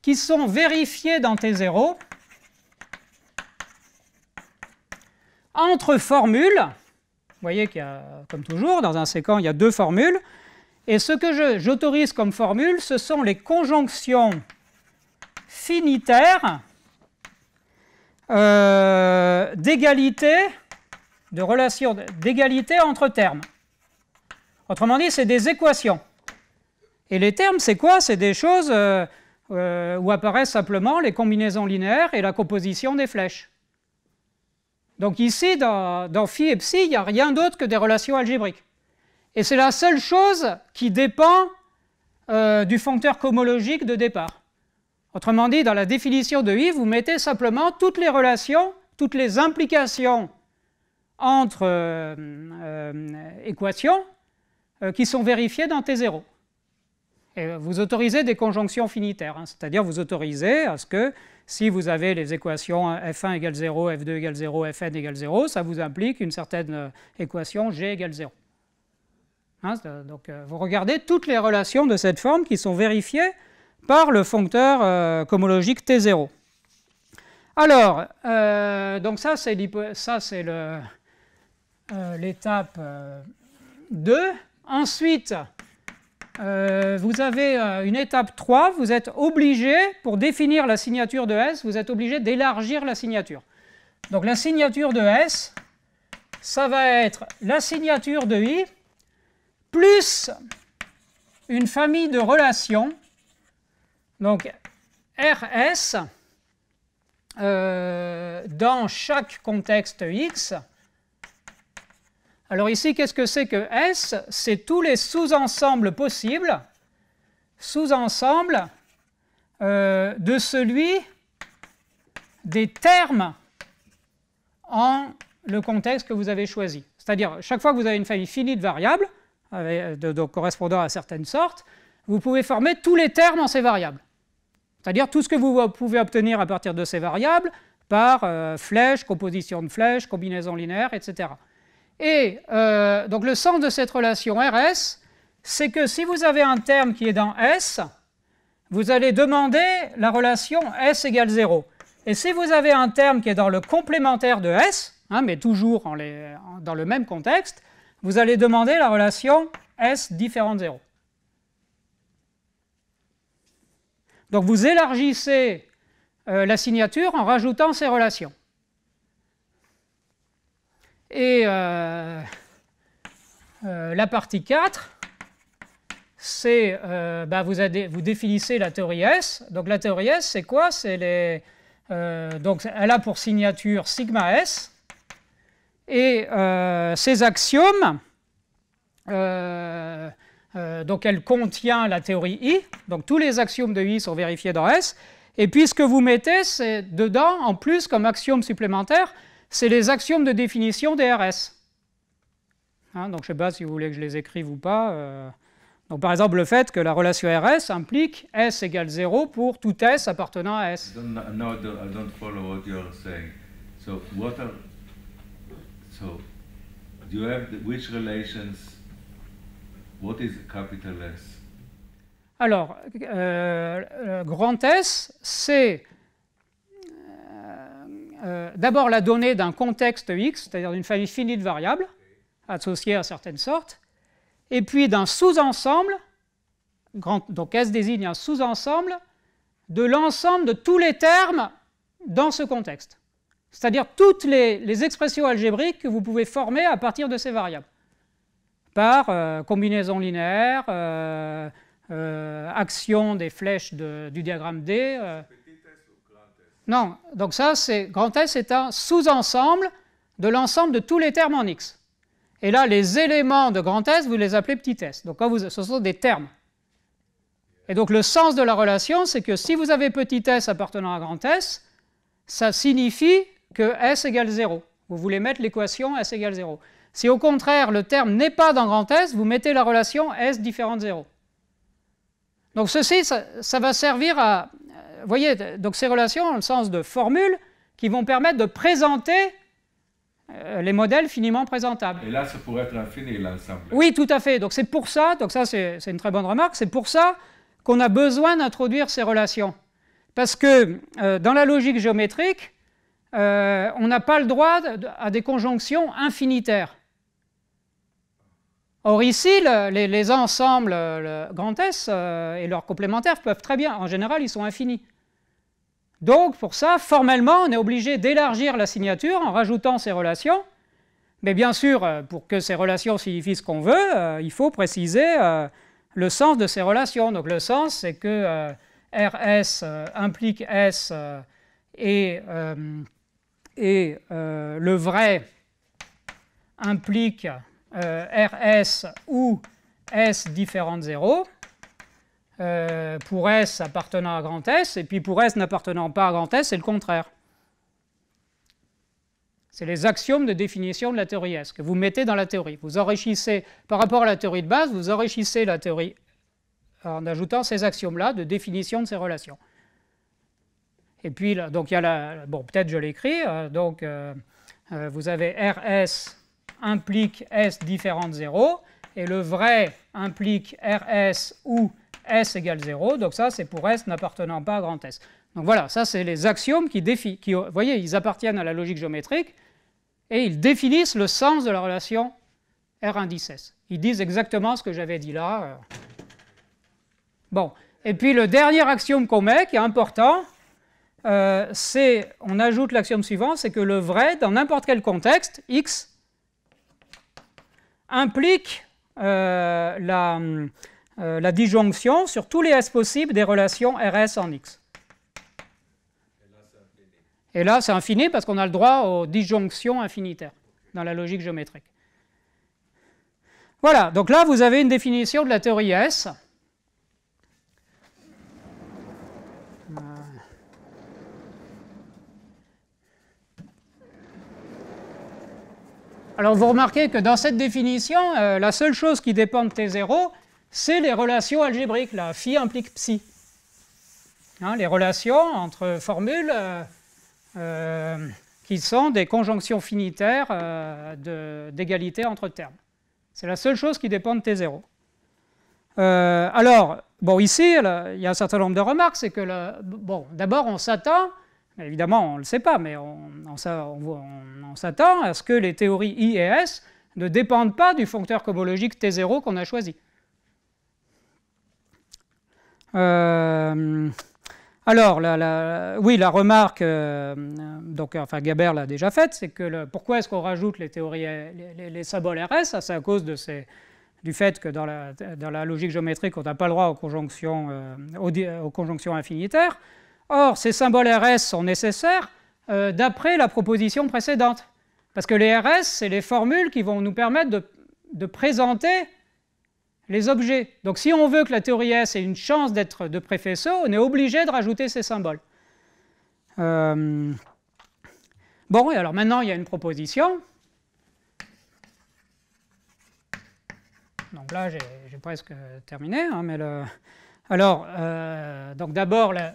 qui sont vérifiés dans T0 entre formules. Vous voyez qu'il y a, comme toujours, dans un séquent, il y a deux formules. Et ce que j'autorise comme formule, ce sont les conjonctions finitaires euh, d'égalité, de relation d'égalité entre termes. Autrement dit, c'est des équations. Et les termes, c'est quoi C'est des choses euh, euh, où apparaissent simplement les combinaisons linéaires et la composition des flèches. Donc ici, dans, dans phi et psi, il n'y a rien d'autre que des relations algébriques. Et c'est la seule chose qui dépend euh, du foncteur cohomologique de départ. Autrement dit, dans la définition de I, vous mettez simplement toutes les relations, toutes les implications entre euh, euh, équations qui sont vérifiées dans T0. Et vous autorisez des conjonctions finitaires, hein. c'est-à-dire vous autorisez à ce que si vous avez les équations f1 égale 0, f2 égale 0, fn égale 0, ça vous implique une certaine équation g égale 0. Hein, euh, donc euh, vous regardez toutes les relations de cette forme qui sont vérifiées par le foncteur euh, comologique T0. Alors, donc ça c'est l'étape 2. Ensuite, vous avez une étape 3, vous êtes obligé, pour définir la signature de S, vous êtes obligé d'élargir la signature. Donc la signature de S, ça va être la signature de I plus une famille de relations, donc RS, euh, dans chaque contexte X. Alors ici, qu'est-ce que c'est que S C'est tous les sous-ensembles possibles, sous-ensembles euh, de celui des termes en le contexte que vous avez choisi. C'est-à-dire, chaque fois que vous avez une famille finie de variables, euh, correspondant à certaines sortes, vous pouvez former tous les termes en ces variables. C'est-à-dire tout ce que vous pouvez obtenir à partir de ces variables par flèches, euh, flèche, composition de flèche, combinaison linéaire, etc. Et euh, donc le sens de cette relation RS, c'est que si vous avez un terme qui est dans S, vous allez demander la relation S égale 0. Et si vous avez un terme qui est dans le complémentaire de S, hein, mais toujours en les, dans le même contexte, vous allez demander la relation S différent de 0. Donc vous élargissez euh, la signature en rajoutant ces relations. Et euh, euh, la partie 4, c'est bah, vous, vous, définissez la théorie S. Donc la théorie S, c'est quoi les, donc Elle a pour signature sigma S. Et euh, ces axiomes, euh, euh, donc elle contient la théorie I, donc tous les axiomes de I sont vérifiés dans S, et puis ce que vous mettez c'est dedans, en plus, comme axiome supplémentaire, c'est les axiomes de définition des RS. Hein, donc je ne sais pas si vous voulez que je les écrive ou pas. Donc, par exemple, le fait que la relation RS implique S égale 0 pour tout S appartenant à S. Alors, grand S, c'est euh, euh, d'abord la donnée d'un contexte X, c'est-à-dire d'une famille finie de variables associées à certaines sortes, et puis d'un sous-ensemble, donc S désigne un sous-ensemble, de l'ensemble de tous les termes dans ce contexte c'est-à-dire toutes les, expressions algébriques que vous pouvez former à partir de ces variables, par euh, combinaison linéaire, euh, euh, action des flèches du diagramme D. Non, donc ça, c'est grand S est un sous-ensemble de l'ensemble de tous les termes en X. Et là, les éléments de grand S, vous les appelez petit s. Donc, quand vous, ce sont des termes. Et donc, le sens de la relation, c'est que si vous avez petit s appartenant à grand S, ça signifie que S égale 0. Vous voulez mettre l'équation S égale 0. Si au contraire le terme n'est pas dans grand S, vous mettez la relation S différente 0. Donc ceci, ça, va servir à... Vous euh, voyez, donc ces relations ont le sens de formules qui vont permettre de présenter euh, les modèles finiment présentables. Et là, ça pourrait être infini, l'ensemble. Oui, tout à fait. Donc c'est pour ça, donc ça c'est une très bonne remarque, c'est pour ça qu'on a besoin d'introduire ces relations. Parce que euh, dans la logique géométrique, euh, on n'a pas le droit à des conjonctions infinitaires. Or ici, les, ensembles le grand S euh, et leurs complémentaires peuvent très bien, en général, ils sont infinis. Donc pour ça, formellement, on est obligé d'élargir la signature en rajoutant ces relations. Mais bien sûr, euh, pour que ces relations signifient ce qu'on veut, il faut préciser le sens de ces relations. Donc le sens, c'est que RS implique S et et euh, le vrai implique euh, RS ou S différent de euh, 0, pour S appartenant à grand S, et puis pour S n'appartenant pas à grand S, c'est le contraire. C'est les axiomes de définition de la théorie S que vous mettez dans la théorie. Vous enrichissez, par rapport à la théorie de base, vous enrichissez la théorie en ajoutant ces axiomes-là de définition de ces relations. Et puis, donc il y a la. Bon, peut-être je l'écris. Euh, donc, euh, euh, vous avez RS implique S différent de 0. Et le vrai implique RS ou S égale 0. Donc, ça, c'est pour S n'appartenant pas à grand S. Donc voilà, ça, c'est les axiomes qui Qui, voyez, ils appartiennent à la logique géométrique et ils définissent le sens de la relation R indice S. Ils disent exactement ce que j'avais dit là. Bon. Et puis, le dernier axiome qu'on met, qui est important, euh, c'est, on ajoute l'axiome suivant, c'est que le vrai, dans n'importe quel contexte, x, implique euh, la, euh, la, disjonction sur tous les S possibles des relations RS en X. Et là, c'est infini parce qu'on a le droit aux disjonctions infinitaires dans la logique géométrique. Voilà, donc là, vous avez une définition de la théorie S. Alors vous remarquez que dans cette définition, euh, la seule chose qui dépend de T0, c'est les relations algébriques. La phi implique psi. Hein, les relations entre formules euh, euh, qui sont des conjonctions finitaires d'égalité entre termes. C'est la seule chose qui dépend de T0. alors, bon, ici, il y a un certain nombre de remarques. C'est que, bon, d'abord, on s'attend Évidemment, on ne le sait pas, mais on, s'attend à ce que les théories I et S ne dépendent pas du foncteur cobologique T0 qu'on a choisi. Euh, alors, oui, la remarque, euh, donc, enfin, Gabert l'a déjà faite, c'est que pourquoi est-ce qu'on rajoute les théories, les, symboles RS ah, C'est à cause du fait que dans la, logique géométrique, on n'a pas le droit aux conjonctions euh, infinitaires. Or, ces symboles RS sont nécessaires euh, d'après la proposition précédente. Parce que les RS, c'est les formules qui vont nous permettre de, présenter les objets. Donc si on veut que la théorie S ait une chance d'être de préfesseau, on est obligé de rajouter ces symboles. Euh, bon, et alors maintenant, il y a une proposition. Donc là, j'ai presque terminé, hein, mais Alors, euh, donc d'abord, la,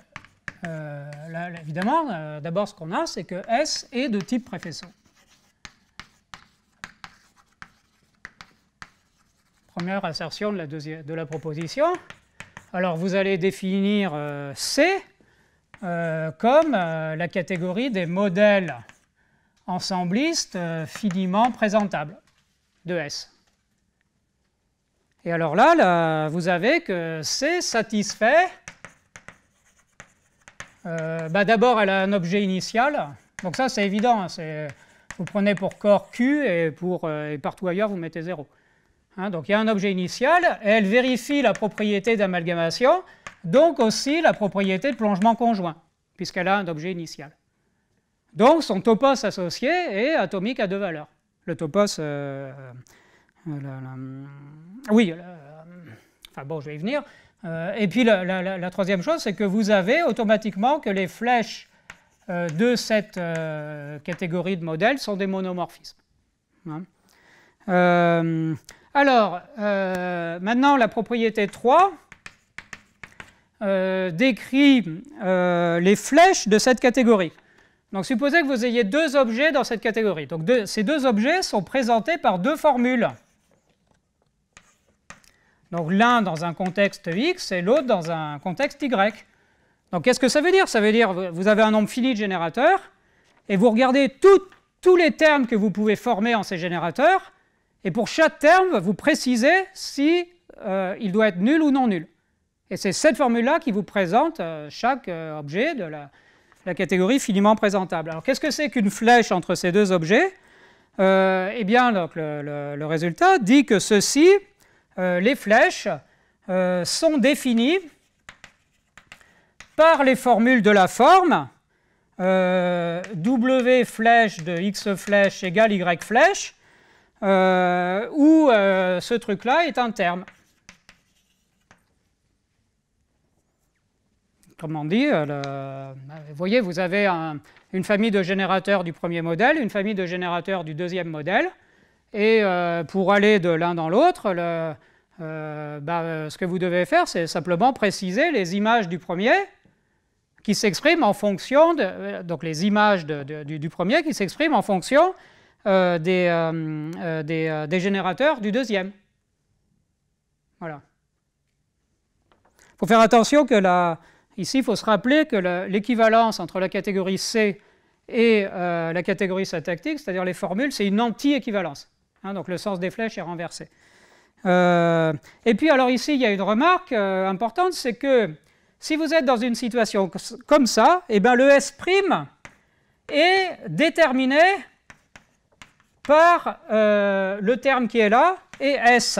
euh, évidemment, euh, d'abord ce qu'on a, c'est que S est de type préfesson. Première assertion de la, de la proposition. Alors vous allez définir euh, C comme la catégorie des modèles ensemblistes finiment présentables de S. Et alors là vous avez que C satisfait euh, bah, d'abord, elle a un objet initial. Donc ça, c'est évident. Hein, vous prenez pour corps Q et, pour, euh, partout ailleurs, vous mettez 0. Hein, donc il y a un objet initial. elle vérifie la propriété d'amalgamation, donc aussi la propriété de plongement conjoint, puisqu'elle a un objet initial. Donc son topos associé est atomique à deux valeurs. Le topos... Euh, oui, enfin bon, je vais y venir. Euh, et puis la, troisième chose, c'est que vous avez automatiquement que les flèches euh, de cette euh, catégorie de modèles sont des monomorphismes. Hein. alors, maintenant, la propriété 3 décrit les flèches de cette catégorie. Donc, supposez que vous ayez deux objets dans cette catégorie. Donc, ces deux objets sont présentés par deux formules. Donc l'un dans un contexte X et l'autre dans un contexte Y. Donc qu'est-ce que ça veut dire Ça veut dire vous avez un nombre fini de générateurs et vous regardez tous les termes que vous pouvez former en ces générateurs et pour chaque terme, vous précisez si euh, il doit être nul ou non nul. Et c'est cette formule-là qui vous présente euh, chaque euh, objet de la, catégorie finiment présentable. Alors qu'est-ce que c'est qu'une flèche entre ces deux objets Eh bien, le résultat dit que ceci euh, les flèches euh, sont définies par les formules de la forme euh, W flèche de X flèche égale Y flèche, où ce truc-là est un terme. on dit, vous voyez, vous avez une famille de générateurs du premier modèle, une famille de générateurs du deuxième modèle. Et euh, pour aller de l'un dans l'autre, euh, bah, euh, ce que vous devez faire, c'est simplement préciser les images du premier qui s'expriment en fonction, de, donc les images du, premier qui s'expriment en fonction des, générateurs du deuxième. Voilà. Il faut faire attention que la, Ici, il faut se rappeler que l'équivalence entre la catégorie C et la catégorie syntactique, c'est-à-dire les formules, c'est une anti-équivalence. Hein, donc le sens des flèches est renversé. Euh, et puis alors ici, il y a une remarque euh, importante, c'est que si vous êtes dans une situation comme ça, et eh bien le S' est déterminé par euh, le terme qui est là et S.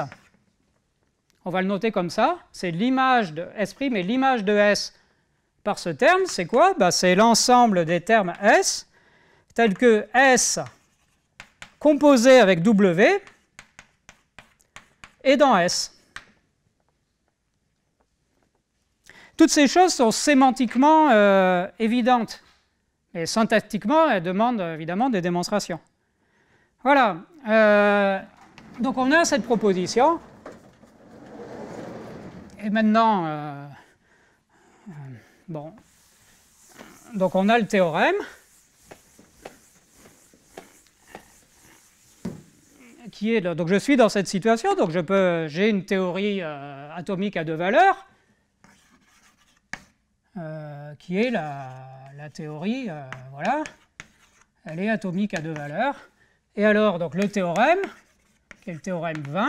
On va le noter comme ça, c'est l'image de S' et l'image de S par ce terme, c'est quoi bah, C'est l'ensemble des termes S, tels que S composé avec W et dans S. Toutes ces choses sont sémantiquement euh, évidentes. Et syntactiquement, elles demandent euh, évidemment des démonstrations. Voilà. Euh, donc on a cette proposition. Et maintenant, bon. Donc on a le théorème. donc je suis dans cette situation, donc j'ai une théorie euh, atomique à deux valeurs, euh, qui est la, théorie, euh, voilà, elle est atomique à deux valeurs. Et alors, donc le théorème, qui est le théorème 20,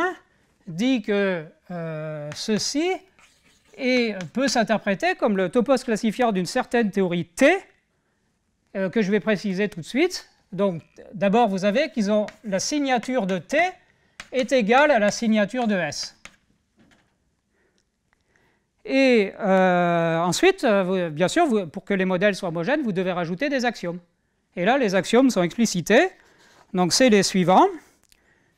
dit que ceci peut s'interpréter comme le topos classifiant d'une certaine théorie T, que je vais préciser tout de suite, donc d'abord, vous avez qu'ils ont la signature de T est égale à la signature de S. Et euh, ensuite, euh, bien sûr, pour que les modèles soient homogènes, vous devez rajouter des axiomes. Et là, les axiomes sont explicités. Donc c'est les suivants.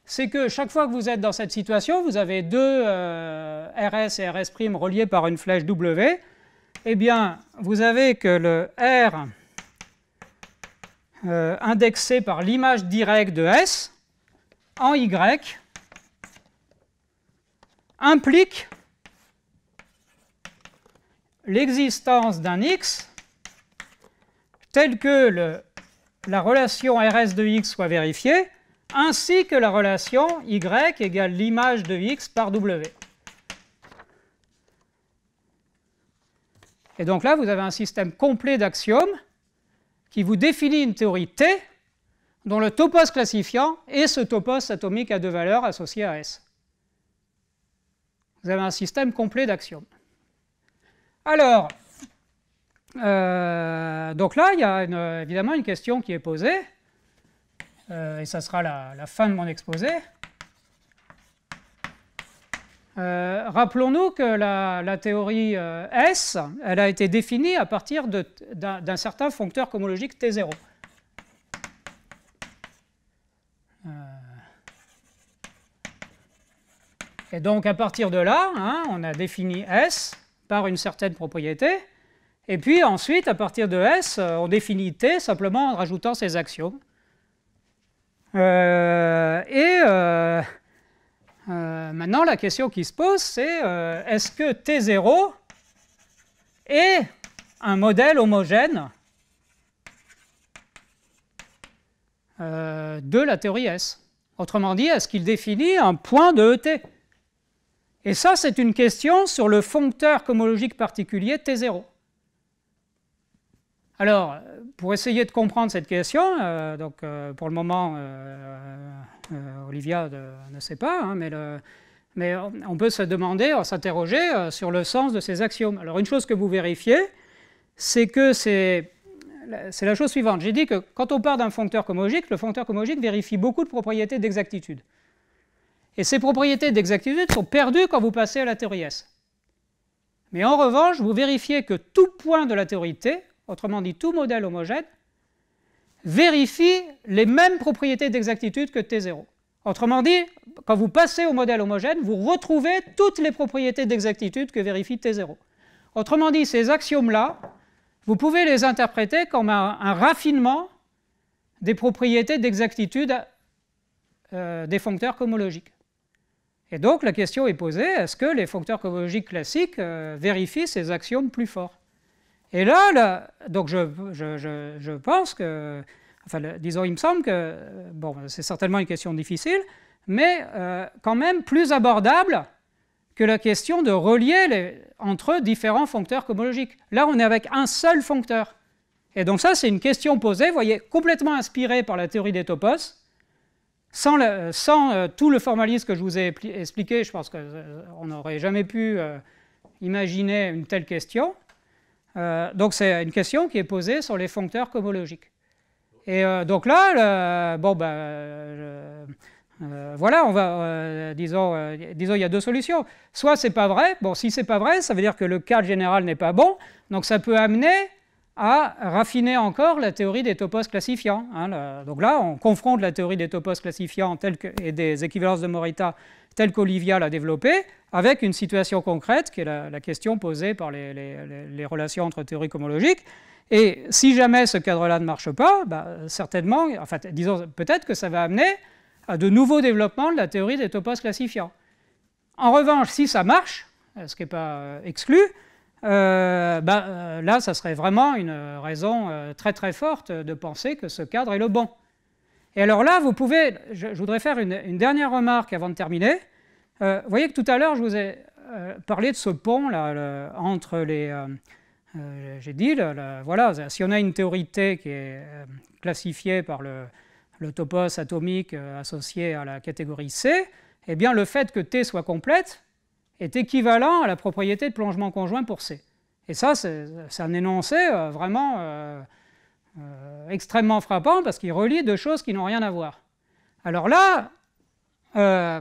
C'est que chaque fois que vous êtes dans cette situation, vous avez deux euh, RS et RS' reliés par une flèche W. Eh bien, vous avez que le R euh, indexé par l'image directe de S en Y implique l'existence d'un X tel que la relation RS de X soit vérifiée, ainsi que la relation Y égale l'image de X par W. Et donc là, vous avez un système complet d'axiomes qui vous définit une théorie T dont le topos classifiant est ce topos atomique à deux valeurs associées à S. Vous avez un système complet d'axiomes. Alors, euh, donc là, il y a évidemment une question qui est posée, euh, et ça sera la fin de mon exposé. Euh, rappelons-nous que la, théorie euh, S, elle a été définie à partir d'un certain foncteur cohomologique T0. Euh, et donc à partir de là, hein, on a défini S par une certaine propriété, et puis ensuite à partir de S, on définit T simplement en rajoutant ses axiomes. et euh, maintenant, la question qui se pose, c'est euh, est-ce que T0 est un modèle homogène euh, de la théorie S Autrement dit, est-ce qu'il définit un point de ET Et ça, c'est une question sur le foncteur homologique particulier T0. Alors, pour essayer de comprendre cette question, donc pour le moment, euh, Olivia euh, ne sait pas, hein, mais, on peut se demander, euh, s'interroger sur le sens de ces axiomes. Alors une chose que vous vérifiez, c'est que c'est la chose suivante. J'ai dit que quand on part d'un foncteur homogène, le foncteur homogène vérifie beaucoup de propriétés d'exactitude. Et ces propriétés d'exactitude sont perdues quand vous passez à la théorie S. Mais en revanche, vous vérifiez que tout point de la théorie T, autrement dit tout modèle homogène, vérifie les mêmes propriétés d'exactitude que T0. Autrement dit, quand vous passez au modèle homogène, vous retrouvez toutes les propriétés d'exactitude que vérifie T0. Autrement dit, ces axiomes-là, vous pouvez les interpréter comme un, raffinement des propriétés d'exactitude euh, des foncteurs cohomologiques. Et donc la question est posée, est-ce que les foncteurs cohomologiques classiques euh, vérifient ces axiomes plus forts et là, donc je, pense que, enfin, disons, il me semble que, bon, c'est certainement une question difficile, mais euh, quand même plus abordable que la question de relier entre différents foncteurs comologiques. Là, on est avec un seul foncteur. Et donc ça, c'est une question posée, vous voyez, complètement inspirée par la théorie des topos, sans, euh, tout le formalisme que je vous ai expliqué, je pense qu'on euh, n'aurait jamais pu imaginer une telle question. Euh, donc c'est une question qui est posée sur les foncteurs cohomologiques. Et euh, donc là, bon ben, euh, voilà, on va, disons, disons, il y a deux solutions. Soit c'est pas vrai. Bon, si c'est pas vrai, ça veut dire que le cadre général n'est pas bon. Donc ça peut amener à raffiner encore la théorie des topos classifiants. Hein, donc là, on confronte la théorie des topos classifiants et des équivalences de Morita telle qu'Olivia l'a développée, avec une situation concrète, qui est la, question posée par les, relations entre théories cohomologiques, Et si jamais ce cadre-là ne marche pas, bah, certainement, enfin, disons, peut-être que ça va amener à de nouveaux développements de la théorie des topos classifiants. En revanche, si ça marche, ce qui n'est pas euh, exclu, euh, bah, euh, là, ça serait vraiment une raison très très forte de penser que ce cadre est le bon. Et alors là, vous pouvez, je, voudrais faire une, dernière remarque avant de terminer. Euh, vous voyez que tout à l'heure, je vous ai euh, parlé de ce pont là, entre les... Euh, j'ai dit, voilà, si on a une théorie T qui est classifiée par le, topos atomique associé à la catégorie C, eh bien le fait que T soit complète est équivalent à la propriété de plongement conjoint pour C. Et ça, c'est un énoncé vraiment euh, extrêmement frappant parce qu'il relie deux choses qui n'ont rien à voir. Alors là, euh,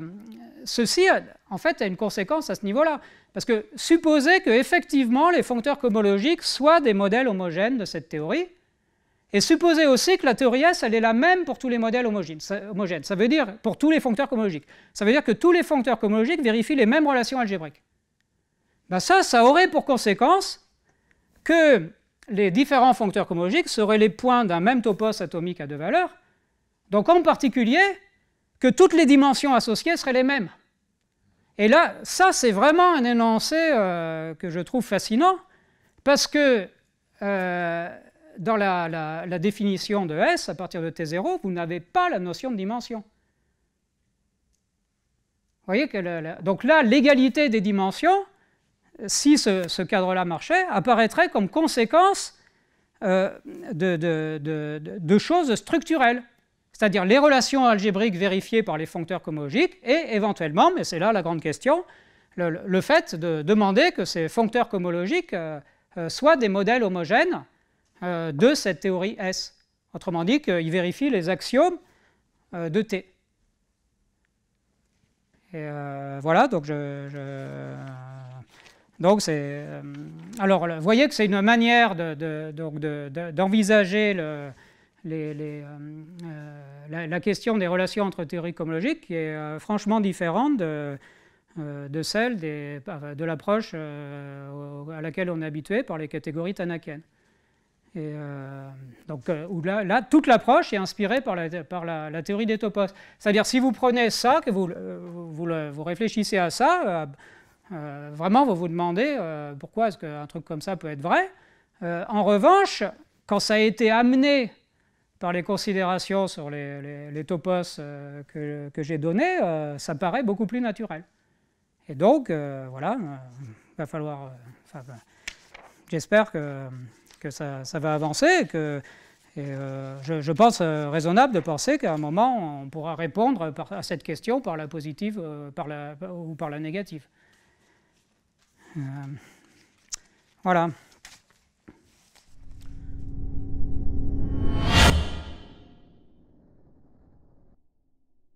ceci, en fait, a une conséquence à ce niveau-là. Parce que supposer que effectivement les foncteurs cohomologiques soient des modèles homogènes de cette théorie, et supposer aussi que la théorie S, elle est la même pour tous les modèles homogènes. Ça, ça veut dire pour tous les foncteurs cohomologiques. Ça veut dire que tous les foncteurs cohomologiques vérifient les mêmes relations algébriques. Ben ça, ça aurait pour conséquence que les différents foncteurs cohomologiques seraient les points d'un même topos atomique à deux valeurs, donc en particulier que toutes les dimensions associées seraient les mêmes. Et là, ça, c'est vraiment un énoncé euh, que je trouve fascinant, parce que euh, dans la, définition de S, à partir de T0, vous n'avez pas la notion de dimension. voyez que donc là, l'égalité des dimensions, si ce, cadre-là marchait, apparaîtrait comme conséquence euh, de, choses structurelles, c'est-à-dire les relations algébriques vérifiées par les foncteurs cohomologiques et éventuellement, mais c'est là la grande question, le, fait de demander que ces foncteurs cohomologiques euh, euh, soient des modèles homogènes de cette théorie S. Autrement dit, qu'ils vérifient les axiomes de T. voilà, donc je donc, euh, alors, vous voyez que c'est une manière d'envisager de, la, question des relations entre théories cosmologiques qui est euh, franchement différente euh, de, celle des, de l'approche à laquelle on est habitué par les catégories tanakiennes. donc où là, toute l'approche est inspirée par la, par la, théorie des topos. C'est-à-dire, si vous prenez ça, que vous, vous, vous réfléchissez à ça, euh, vraiment, vous vous demandez euh, pourquoi est-ce qu'un truc comme ça peut être vrai. Euh, en revanche, quand ça a été amené par les considérations sur les, topos que, j'ai donnés, ça paraît beaucoup plus naturel. Et donc, voilà, il va falloir... J'espère que, ça, va avancer que je, pense raisonnable de penser qu'à un moment, on pourra répondre à cette question par la positive par la, ou par la négative. Euh, voilà.